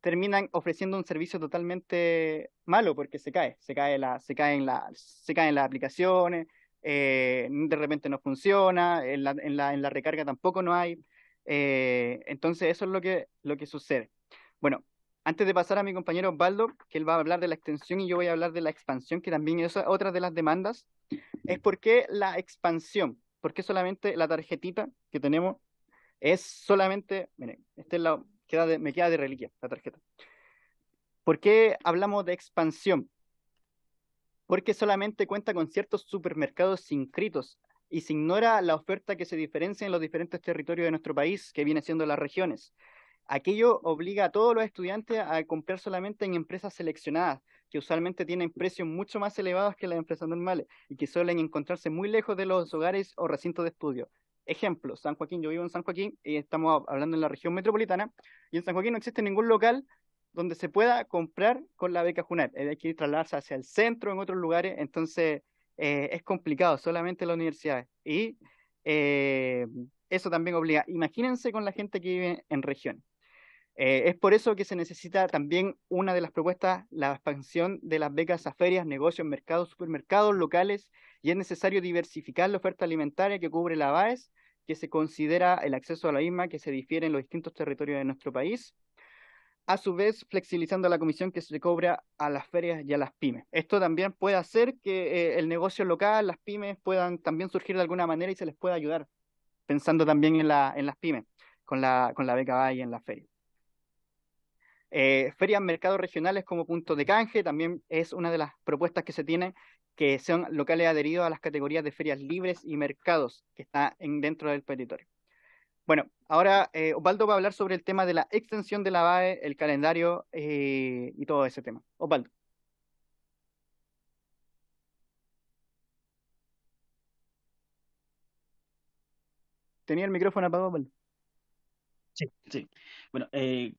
terminan ofreciendo un servicio totalmente malo porque se cae, se cae la, se caen la, se caen las aplicaciones, eh, de repente no funciona, en la, en la, en la recarga tampoco no hay. entonces eso es lo que, lo que sucede. Bueno, antes de pasar a mi compañero Baldo, que él va a hablar de la extensión y yo voy a hablar de la expansión, que también es otra de las demandas, es por qué la expansión, por qué solamente la tarjetita que tenemos es solamente, miren, este la, me queda de reliquia la tarjeta. ¿Por qué hablamos de expansión? Porque solamente cuenta con ciertos supermercados inscritos y se ignora la oferta que se diferencia en los diferentes territorios de nuestro país, que viene siendo las regiones. Aquello obliga a todos los estudiantes a comprar solamente en empresas seleccionadas, que usualmente tienen precios mucho más elevados que las empresas normales y que suelen encontrarse muy lejos de los hogares o recintos de estudio. Ejemplo, San Joaquín, yo vivo en San Joaquín y estamos hablando en la región metropolitana, y en San Joaquín no existe ningún local donde se pueda comprar con la beca Junet. Eh, hay que trasladarse hacia el centro, en otros lugares, entonces eh, es complicado, solamente las universidades. Y eh, eso también obliga, imagínense con la gente que vive en región. Eh, es por eso que se necesita también una de las propuestas, la expansión de las becas a ferias, negocios, mercados, supermercados locales, y es necesario diversificar la oferta alimentaria que cubre la BAES, que se considera el acceso a la misma que se difiere en los distintos territorios de nuestro país, a su vez flexibilizando la comisión que se cobra a las ferias y a las pymes. Esto también puede hacer que eh, el negocio local, las pymes, puedan también surgir de alguna manera y se les pueda ayudar, pensando también en, las pymes, con la, con la beca BAE y en la feria. Eh, ferias, mercados regionales como punto de canje también es una de las propuestas que se tiene, que sean locales adheridos a las categorías de ferias libres y mercados que está en, dentro del territorio Bueno, ahora eh, Osvaldo va a hablar sobre el tema de la extensión de la BAE, el calendario eh, y todo ese tema. Osvaldo. Tenía el micrófono apagado, Sí, sí. Bueno, eh,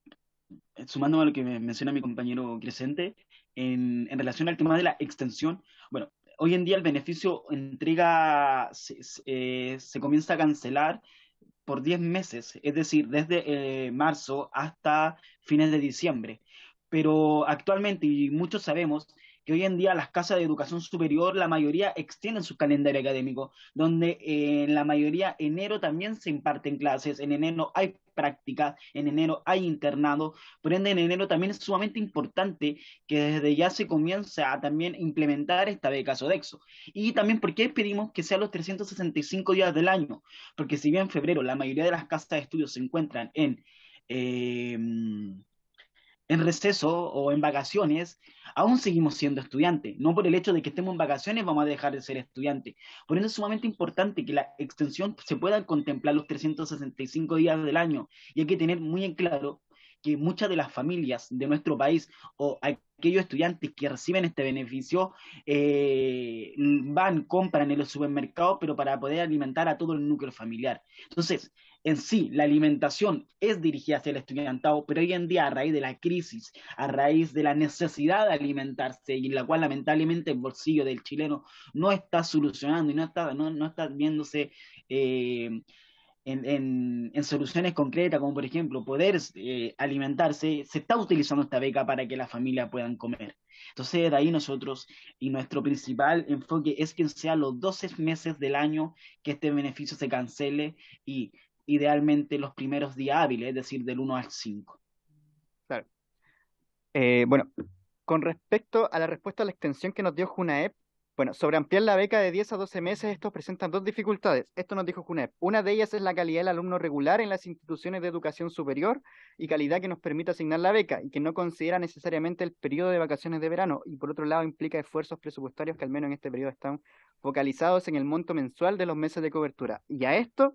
eh, sumando a lo que menciona mi compañero Crescente, en, relación al tema de la extensión, bueno, hoy en día el beneficio entrega se, eh, comienza a cancelar por 10 meses, es decir, desde eh, marzo hasta fines de diciembre. Pero actualmente, y muchos sabemos, que hoy en día las casas de educación superior, la mayoría extienden su calendario académico, donde en la mayoría enero también se imparten clases, en enero hay prácticas, en enero hay internado, por ende en enero también es sumamente importante que desde ya se comience a también implementar esta beca Sodexo. Y también por qué pedimos que sea los 365 días del año, porque si bien en febrero la mayoría de las casas de estudio se encuentran en... Eh, en receso o en vacaciones, aún seguimos siendo estudiantes. No por el hecho de que estemos en vacaciones vamos a dejar de ser estudiantes. Por eso es sumamente importante que la extensión se pueda contemplar los 365 días del año y hay que tener muy en claro que muchas de las familias de nuestro país o aquellos estudiantes que reciben este beneficio eh, van, compran en los supermercados, pero para poder alimentar a todo el núcleo familiar. Entonces, en sí, la alimentación es dirigida hacia el estudiantado, pero hoy en día, a raíz de la crisis, a raíz de la necesidad de alimentarse, y en la cual lamentablemente el bolsillo del chileno no está solucionando y no está, no está viéndose... Eh, en, soluciones concretas, como por ejemplo poder eh, alimentarse, se está utilizando esta beca para que las familias puedan comer. Entonces, de ahí nosotros y nuestro principal enfoque es que sea los 12 meses del año que este beneficio se cancele y idealmente los primeros días hábiles, es decir, del 1 al 5. Claro. Eh, bueno, con respecto a la respuesta a la extensión que nos dio Junaep, bueno, sobre ampliar la beca de 10 a 12 meses, estos presentan dos dificultades. Esto nos dijo CUNEP. Una de ellas es la calidad del alumno regular en las instituciones de educación superior y calidad que nos permite asignar la beca y que no considera necesariamente el periodo de vacaciones de verano. Y por otro lado, implica esfuerzos presupuestarios que al menos en este periodo están focalizados en el monto mensual de los meses de cobertura. Y a esto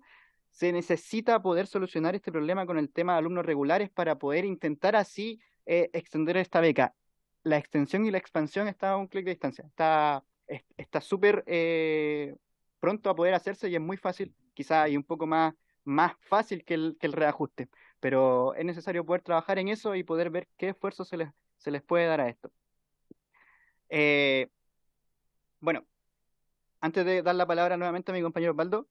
se necesita poder solucionar este problema con el tema de alumnos regulares para poder intentar así eh, extender esta beca. La extensión y la expansión está a un clic de distancia. Está está súper eh, pronto a poder hacerse y es muy fácil, quizá y un poco más, más fácil que el, que el reajuste, pero es necesario poder trabajar en eso y poder ver qué esfuerzo se les, se les puede dar a esto. Eh, bueno, antes de dar la palabra nuevamente a mi compañero Osvaldo,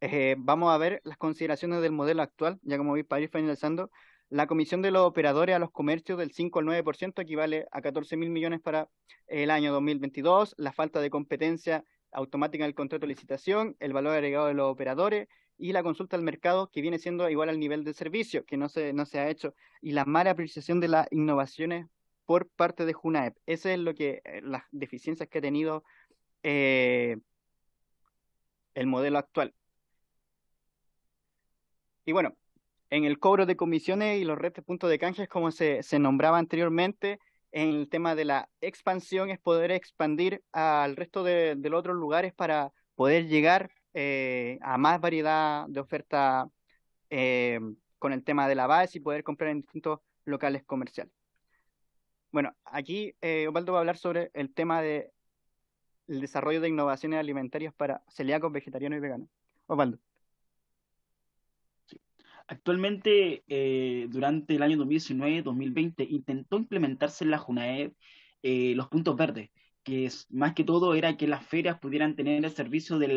eh, vamos a ver las consideraciones del modelo actual, ya como vi para ir finalizando, la comisión de los operadores a los comercios del 5 al 9% equivale a 14 mil millones para el año 2022. La falta de competencia automática del contrato de licitación, el valor agregado de los operadores y la consulta al mercado que viene siendo igual al nivel de servicio que no se, no se ha hecho y la mala apreciación de las innovaciones por parte de Junaep. ese es lo que eh, las deficiencias que ha tenido eh, el modelo actual. Y bueno, en el cobro de comisiones y los redes de puntos de canje, como se, nombraba anteriormente, en el tema de la expansión es poder expandir al resto de, los otros lugares para poder llegar eh, a más variedad de oferta eh, con el tema de la base y poder comprar en distintos locales comerciales. Bueno, aquí eh, Osvaldo va a hablar sobre el tema de el desarrollo de innovaciones alimentarias para celíacos, vegetarianos y veganos. Osvaldo. Actualmente, eh, durante el año 2019-2020, intentó implementarse en la Junae eh, los puntos verdes, que es, más que todo era que las ferias pudieran tener el servicio de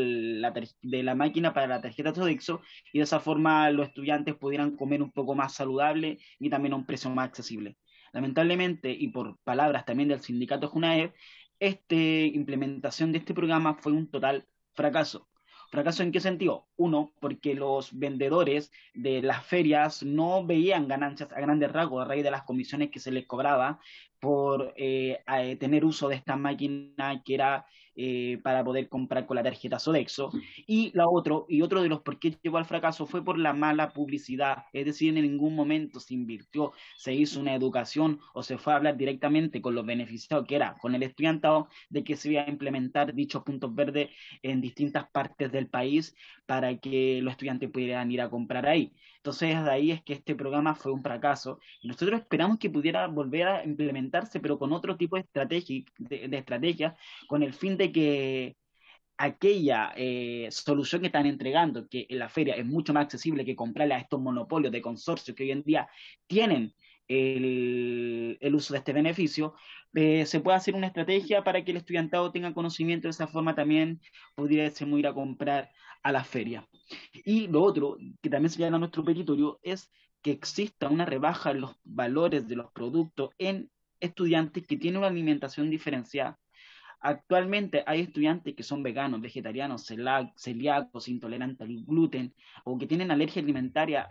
la, máquina para la tarjeta Sodexo y de esa forma los estudiantes pudieran comer un poco más saludable y también a un precio más accesible. Lamentablemente, y por palabras también del sindicato Junae, esta implementación de este programa fue un total fracaso ¿Fracaso en qué sentido? Uno, porque los vendedores de las ferias no veían ganancias a grandes rasgos a raíz de las comisiones que se les cobraba por eh, eh, tener uso de esta máquina que era eh, para poder comprar con la tarjeta Sodexo. Y la otro, y otro de los por qué llegó al fracaso fue por la mala publicidad, es decir, en ningún momento se invirtió, se hizo una educación o se fue a hablar directamente con los beneficiados, que era con el estudiantado, de que se iba a implementar dichos puntos verdes en distintas partes del país para que los estudiantes pudieran ir a comprar ahí. Entonces, de ahí es que este programa fue un fracaso. Y nosotros esperamos que pudiera volver a implementarse, pero con otro tipo de estrategia, de, con el fin de que aquella eh, solución que están entregando, que en la feria es mucho más accesible que comprarle a estos monopolios de consorcios que hoy en día tienen el, uso de este beneficio, eh, se puede hacer una estrategia para que el estudiantado tenga conocimiento de esa forma también podría ir a comprar a la feria. Y lo otro que también se llama nuestro petitorio es que exista una rebaja en los valores de los productos en estudiantes que tienen una alimentación diferenciada Actualmente hay estudiantes que son veganos, vegetarianos, celíacos, intolerantes al gluten o que tienen alergia alimentaria,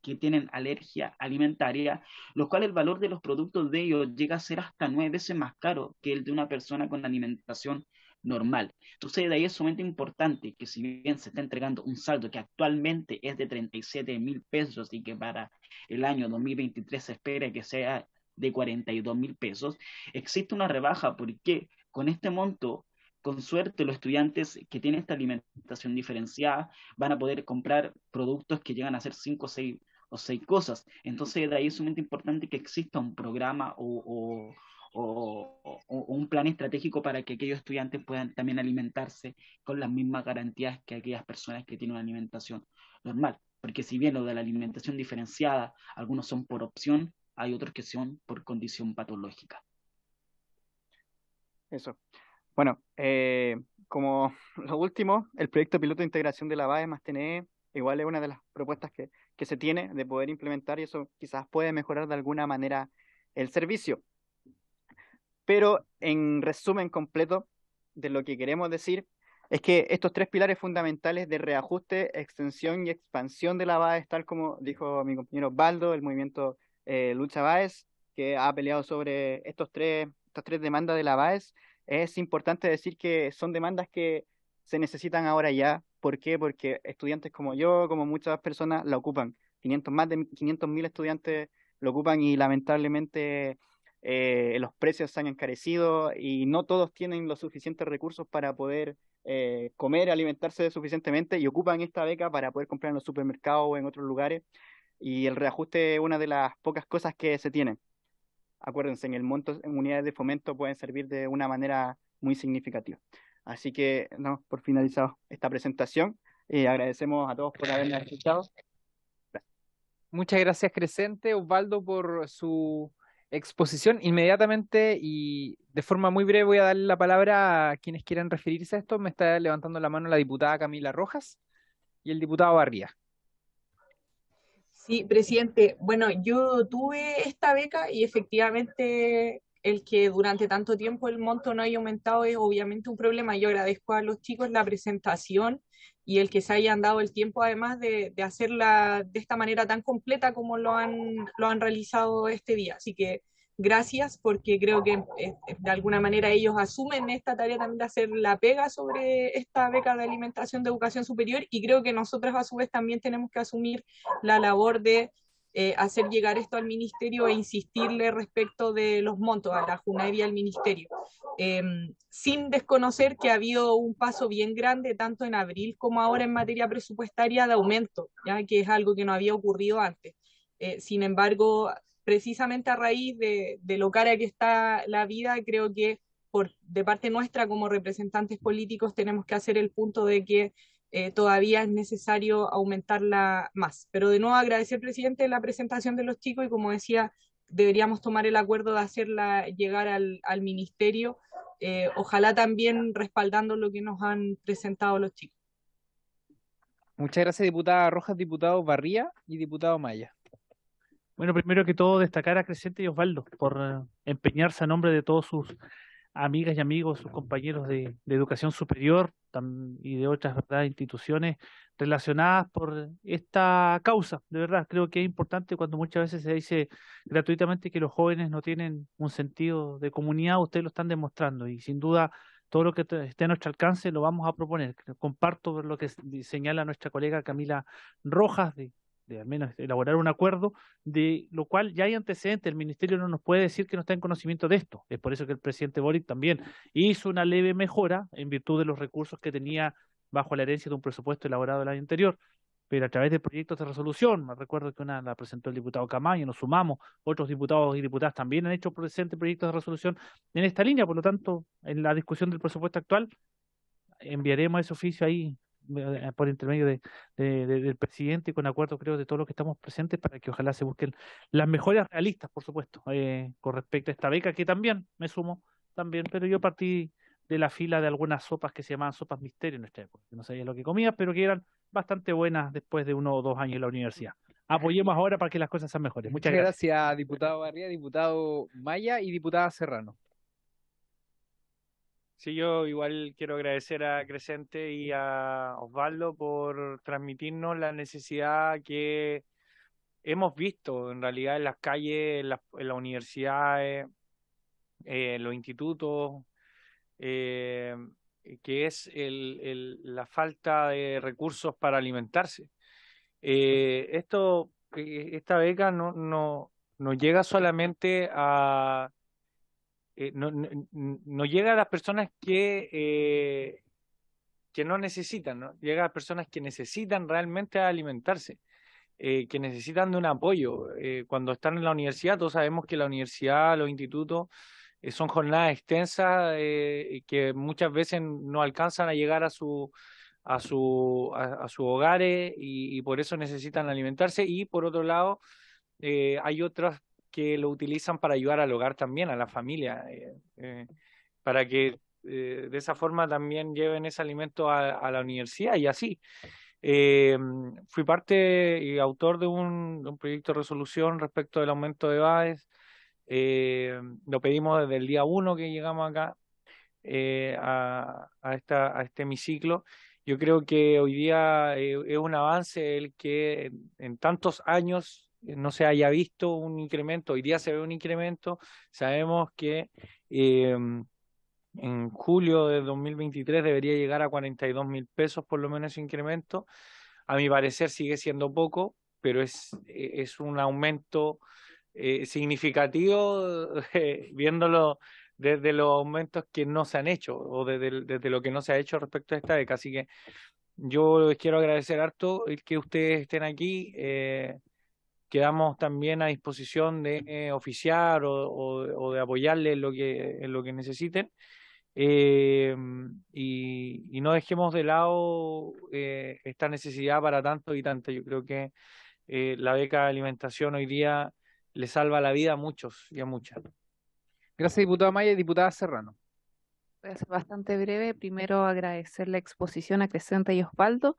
que tienen alergia alimentaria, los cuales el valor de los productos de ellos llega a ser hasta nueve veces más caro que el de una persona con alimentación normal. Entonces, de ahí es sumamente importante que si bien se está entregando un saldo que actualmente es de 37 mil pesos y que para el año 2023 se espera que sea de 42 mil pesos, existe una rebaja. porque con este monto, con suerte, los estudiantes que tienen esta alimentación diferenciada van a poder comprar productos que llegan a ser cinco o seis cosas. Entonces, de ahí es sumamente importante que exista un programa o, un plan estratégico para que aquellos estudiantes puedan también alimentarse con las mismas garantías que aquellas personas que tienen una alimentación normal. Porque si bien lo de la alimentación diferenciada, algunos son por opción, hay otros que son por condición patológica. Eso. Bueno, eh, como lo último, el proyecto piloto de integración de la BAE más TNE, igual es una de las propuestas que, se tiene de poder implementar y eso quizás puede mejorar de alguna manera el servicio. Pero en resumen completo de lo que queremos decir es que estos tres pilares fundamentales de reajuste, extensión y expansión de la BAE, tal como dijo mi compañero Baldo, el movimiento eh, Lucha BAE, que ha peleado sobre estos tres estas tres demandas de la BAES, es importante decir que son demandas que se necesitan ahora ya. ¿Por qué? Porque estudiantes como yo, como muchas personas, la ocupan. 500, más de 500.000 estudiantes lo ocupan y lamentablemente eh, los precios se han encarecido y no todos tienen los suficientes recursos para poder eh, comer, alimentarse suficientemente y ocupan esta beca para poder comprar en los supermercados o en otros lugares. Y el reajuste es una de las pocas cosas que se tienen acuérdense, en el monto, en unidades de fomento pueden servir de una manera muy significativa. Así que, no, por finalizado esta presentación, eh, agradecemos a todos por haberme escuchado. Muchas gracias, Crescente, Osvaldo, por su exposición. Inmediatamente y de forma muy breve voy a darle la palabra a quienes quieran referirse a esto. Me está levantando la mano la diputada Camila Rojas y el diputado Barría. Sí, presidente. Bueno, yo tuve esta beca y efectivamente el que durante tanto tiempo el monto no haya aumentado es obviamente un problema. Yo agradezco a los chicos la presentación y el que se hayan dado el tiempo además de, de hacerla de esta manera tan completa como lo han, lo han realizado este día. Así que gracias porque creo que eh, eh, de alguna manera ellos asumen esta tarea también de hacer la pega sobre esta beca de alimentación de educación superior y creo que nosotros a su vez también tenemos que asumir la labor de eh, hacer llegar esto al ministerio e insistirle respecto de los montos a la JUNAEB y al ministerio, em, sin desconocer que ha habido un paso bien grande tanto en abril como ahora en materia presupuestaria de aumento, ya que es algo que no había ocurrido antes. sin embargo, precisamente a raíz de, lo cara que está la vida, creo que por, de parte nuestra como representantes políticos tenemos que hacer el punto de que eh, todavía es necesario aumentarla más. Pero de nuevo agradecer, presidente, la presentación de los chicos y como decía, deberíamos tomar el acuerdo de hacerla llegar al, ministerio, eh, ojalá también respaldando lo que nos han presentado los chicos. Muchas gracias, diputada Rojas, diputado Barría y diputado Maya. Bueno, primero que todo, destacar a Crescente y Osvaldo por eh, empeñarse a nombre de todos sus amigas y amigos, sus compañeros de, educación superior y de otras ¿verdad? instituciones relacionadas por esta causa. De verdad, creo que es importante cuando muchas veces se dice gratuitamente que los jóvenes no tienen un sentido de comunidad, ustedes lo están demostrando y sin duda todo lo que esté a nuestro alcance lo vamos a proponer. Comparto lo que señala nuestra colega Camila Rojas de de al menos elaborar un acuerdo, de lo cual ya hay antecedentes, el Ministerio no nos puede decir que no está en conocimiento de esto. Es por eso que el presidente Boric también hizo una leve mejora en virtud de los recursos que tenía bajo la herencia de un presupuesto elaborado el año anterior, pero a través de proyectos de resolución, me recuerdo que una la presentó el diputado Camaño, nos sumamos, otros diputados y diputadas también han hecho presentes proyectos de resolución en esta línea, por lo tanto, en la discusión del presupuesto actual enviaremos ese oficio ahí Ah, por intermedio del presidente y con acuerdo creo de todos los que estamos presentes para que ojalá se busquen las mejoras realistas por supuesto eh, con respecto a esta beca que también me sumo también pero yo partí de la fila de algunas sopas que se llamaban sopas misterios en nuestra época no sabía lo que comía pero que eran bastante buenas después de uno o dos años en la universidad apoyemos ahora para que las cosas sean mejores muchas, gracias. gracias diputado Barría diputado Maya y diputada Serrano Sí, yo igual quiero agradecer a Crescente y a Osvaldo por transmitirnos la necesidad que hemos visto en realidad en las calles, en las, universidades, eh, en los institutos, eh, que es la falta de recursos para alimentarse. Eh, esto, esta beca no, no, no llega solamente a eh, no, llega a las personas que, eh, que no necesitan, ¿no? llega a las personas que necesitan realmente alimentarse, eh, que necesitan de un apoyo. cuando están en la universidad, todos sabemos que la universidad, los institutos, son jornadas extensas que muchas veces no alcanzan a llegar a su a su a, sus hogares y, por eso necesitan alimentarse y por otro lado hay otras que lo utilizan para ayudar al hogar también, a la familia, eh, eh, para que eh, de esa forma también lleven ese alimento a, la universidad y así. fui parte y autor de un, proyecto de resolución respecto del aumento de edades. lo pedimos desde el día uno que llegamos acá a, a este hemiciclo yo creo que hoy día es un avance el que en tantos años eh, no se haya visto un incremento, hoy día se ve un incremento, sabemos que em, en julio de 2023 debería llegar a 42 mil pesos por lo menos ese incremento. A mi parecer sigue siendo poco, pero es, e, es un aumento eh, significativo eh, viéndolo desde los aumentos que no se han hecho o desde, desde lo que no se ha hecho respecto a esta beca. Así que yo les quiero agradecer harto el que ustedes estén aquí. Eh, quedamos también a disposición de oficiar o, de apoyarles en lo que, lo que necesiten. Eh, y, no dejemos de lado eh, esta necesidad para tanto y tanto. Yo creo que eh, la beca de alimentación hoy día le salva la vida a muchos y a muchas. Gracias, diputada Maya diputada Serrano. Voy a ser bastante breve. Primero agradecer la exposición a Crescenta y Osvaldo.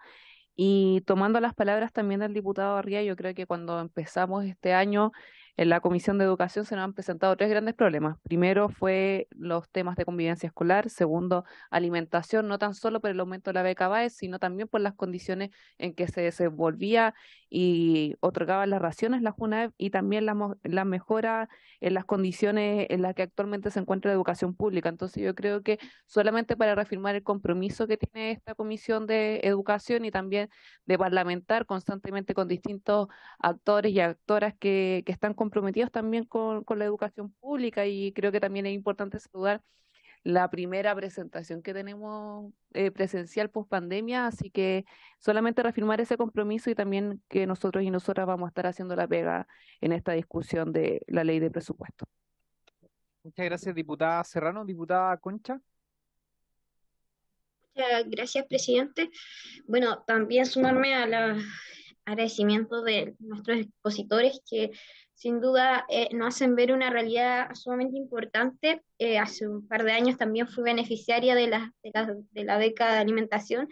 Y tomando las palabras también del diputado Barria, yo creo que cuando empezamos este año en la Comisión de Educación se nos han presentado tres grandes problemas. Primero fue los temas de convivencia escolar, segundo, alimentación, no tan solo por el aumento de la beca BAE, sino también por las condiciones en que se desenvolvía y otorgaba las raciones la JUNAEB y también la, la mejora en las condiciones en las que actualmente se encuentra la educación pública. Entonces yo creo que solamente para reafirmar el compromiso que tiene esta Comisión de Educación y también de parlamentar constantemente con distintos actores y actoras que, que están comprometidos también con, la educación pública y creo que también es importante saludar la primera presentación que tenemos eh, presencial post pandemia, así que solamente reafirmar ese compromiso y también que nosotros y nosotras vamos a estar haciendo la pega en esta discusión de la ley de presupuesto. Muchas gracias, diputada Serrano. Diputada Concha. Muchas gracias, presidente. Bueno, también sumarme a los agradecimientos de nuestros expositores que sin duda eh, nos hacen ver una realidad sumamente importante. Eh, hace un par de años también fui beneficiaria de la, de la, beca de alimentación.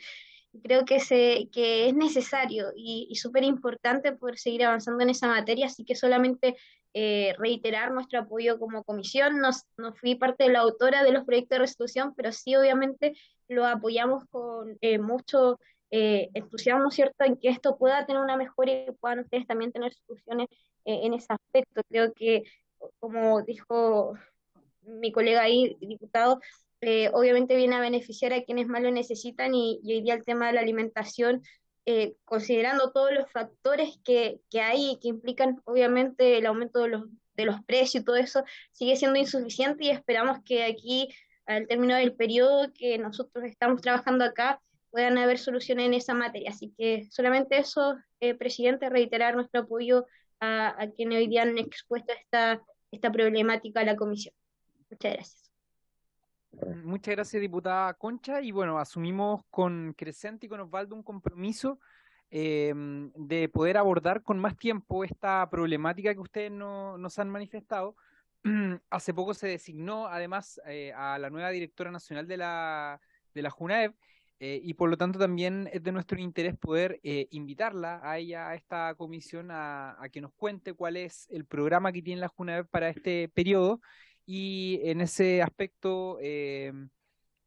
Creo que, se, que es necesario y, súper importante poder seguir avanzando en esa materia, así que solamente eh, reiterar nuestro apoyo como comisión. No, fui parte de la autora de los proyectos de resolución, pero sí obviamente lo apoyamos con mucho entusiasmo, ¿cierto?, en que esto pueda tener una mejora y puedan ustedes también tener soluciones eh, en ese aspecto. Creo que, como dijo mi colega ahí, diputado, eh, obviamente viene a beneficiar a quienes más lo necesitan y, hoy día el tema de la alimentación, eh, considerando todos los factores que, que hay y que implican obviamente el aumento de los, de los precios y todo eso, sigue siendo insuficiente y esperamos que aquí, al término del periodo que nosotros estamos trabajando acá, puedan haber soluciones en esa materia. Así que solamente eso, presidente, reiterar nuestro apoyo a, quienes hoy día han expuesto esta, esta problemática a la comisión. Muchas gracias. Muchas gracias, diputada Concha. Y bueno, asumimos con Crescente y con Osvaldo un compromiso em, de poder abordar con más tiempo esta problemática que ustedes no, nos han manifestado. Hace poco se designó, además, eh, a la nueva directora nacional de la, de la JUNAEV eh, y por lo tanto también es de nuestro interés poder eh, invitarla a ella, a esta comisión, a, que nos cuente cuál es el programa que tiene la Junaver para este periodo. Y en ese aspecto, eh,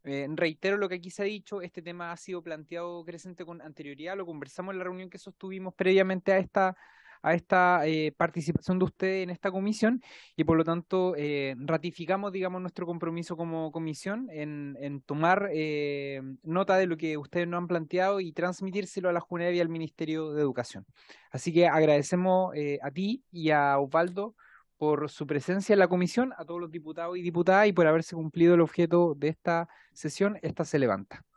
reitero lo que aquí se ha dicho, este tema ha sido planteado creciente con anterioridad, lo conversamos en la reunión que sostuvimos previamente a esta a esta eh, participación de ustedes en esta comisión y por lo tanto eh, ratificamos, digamos, nuestro compromiso como comisión en, tomar eh, nota de lo que ustedes nos han planteado y transmitírselo a la Juneb y al Ministerio de Educación. Así que agradecemos a ti y a Osvaldo por su presencia en la comisión, a todos los diputados y diputadas y por haberse cumplido el objeto de esta sesión. Esta se levanta.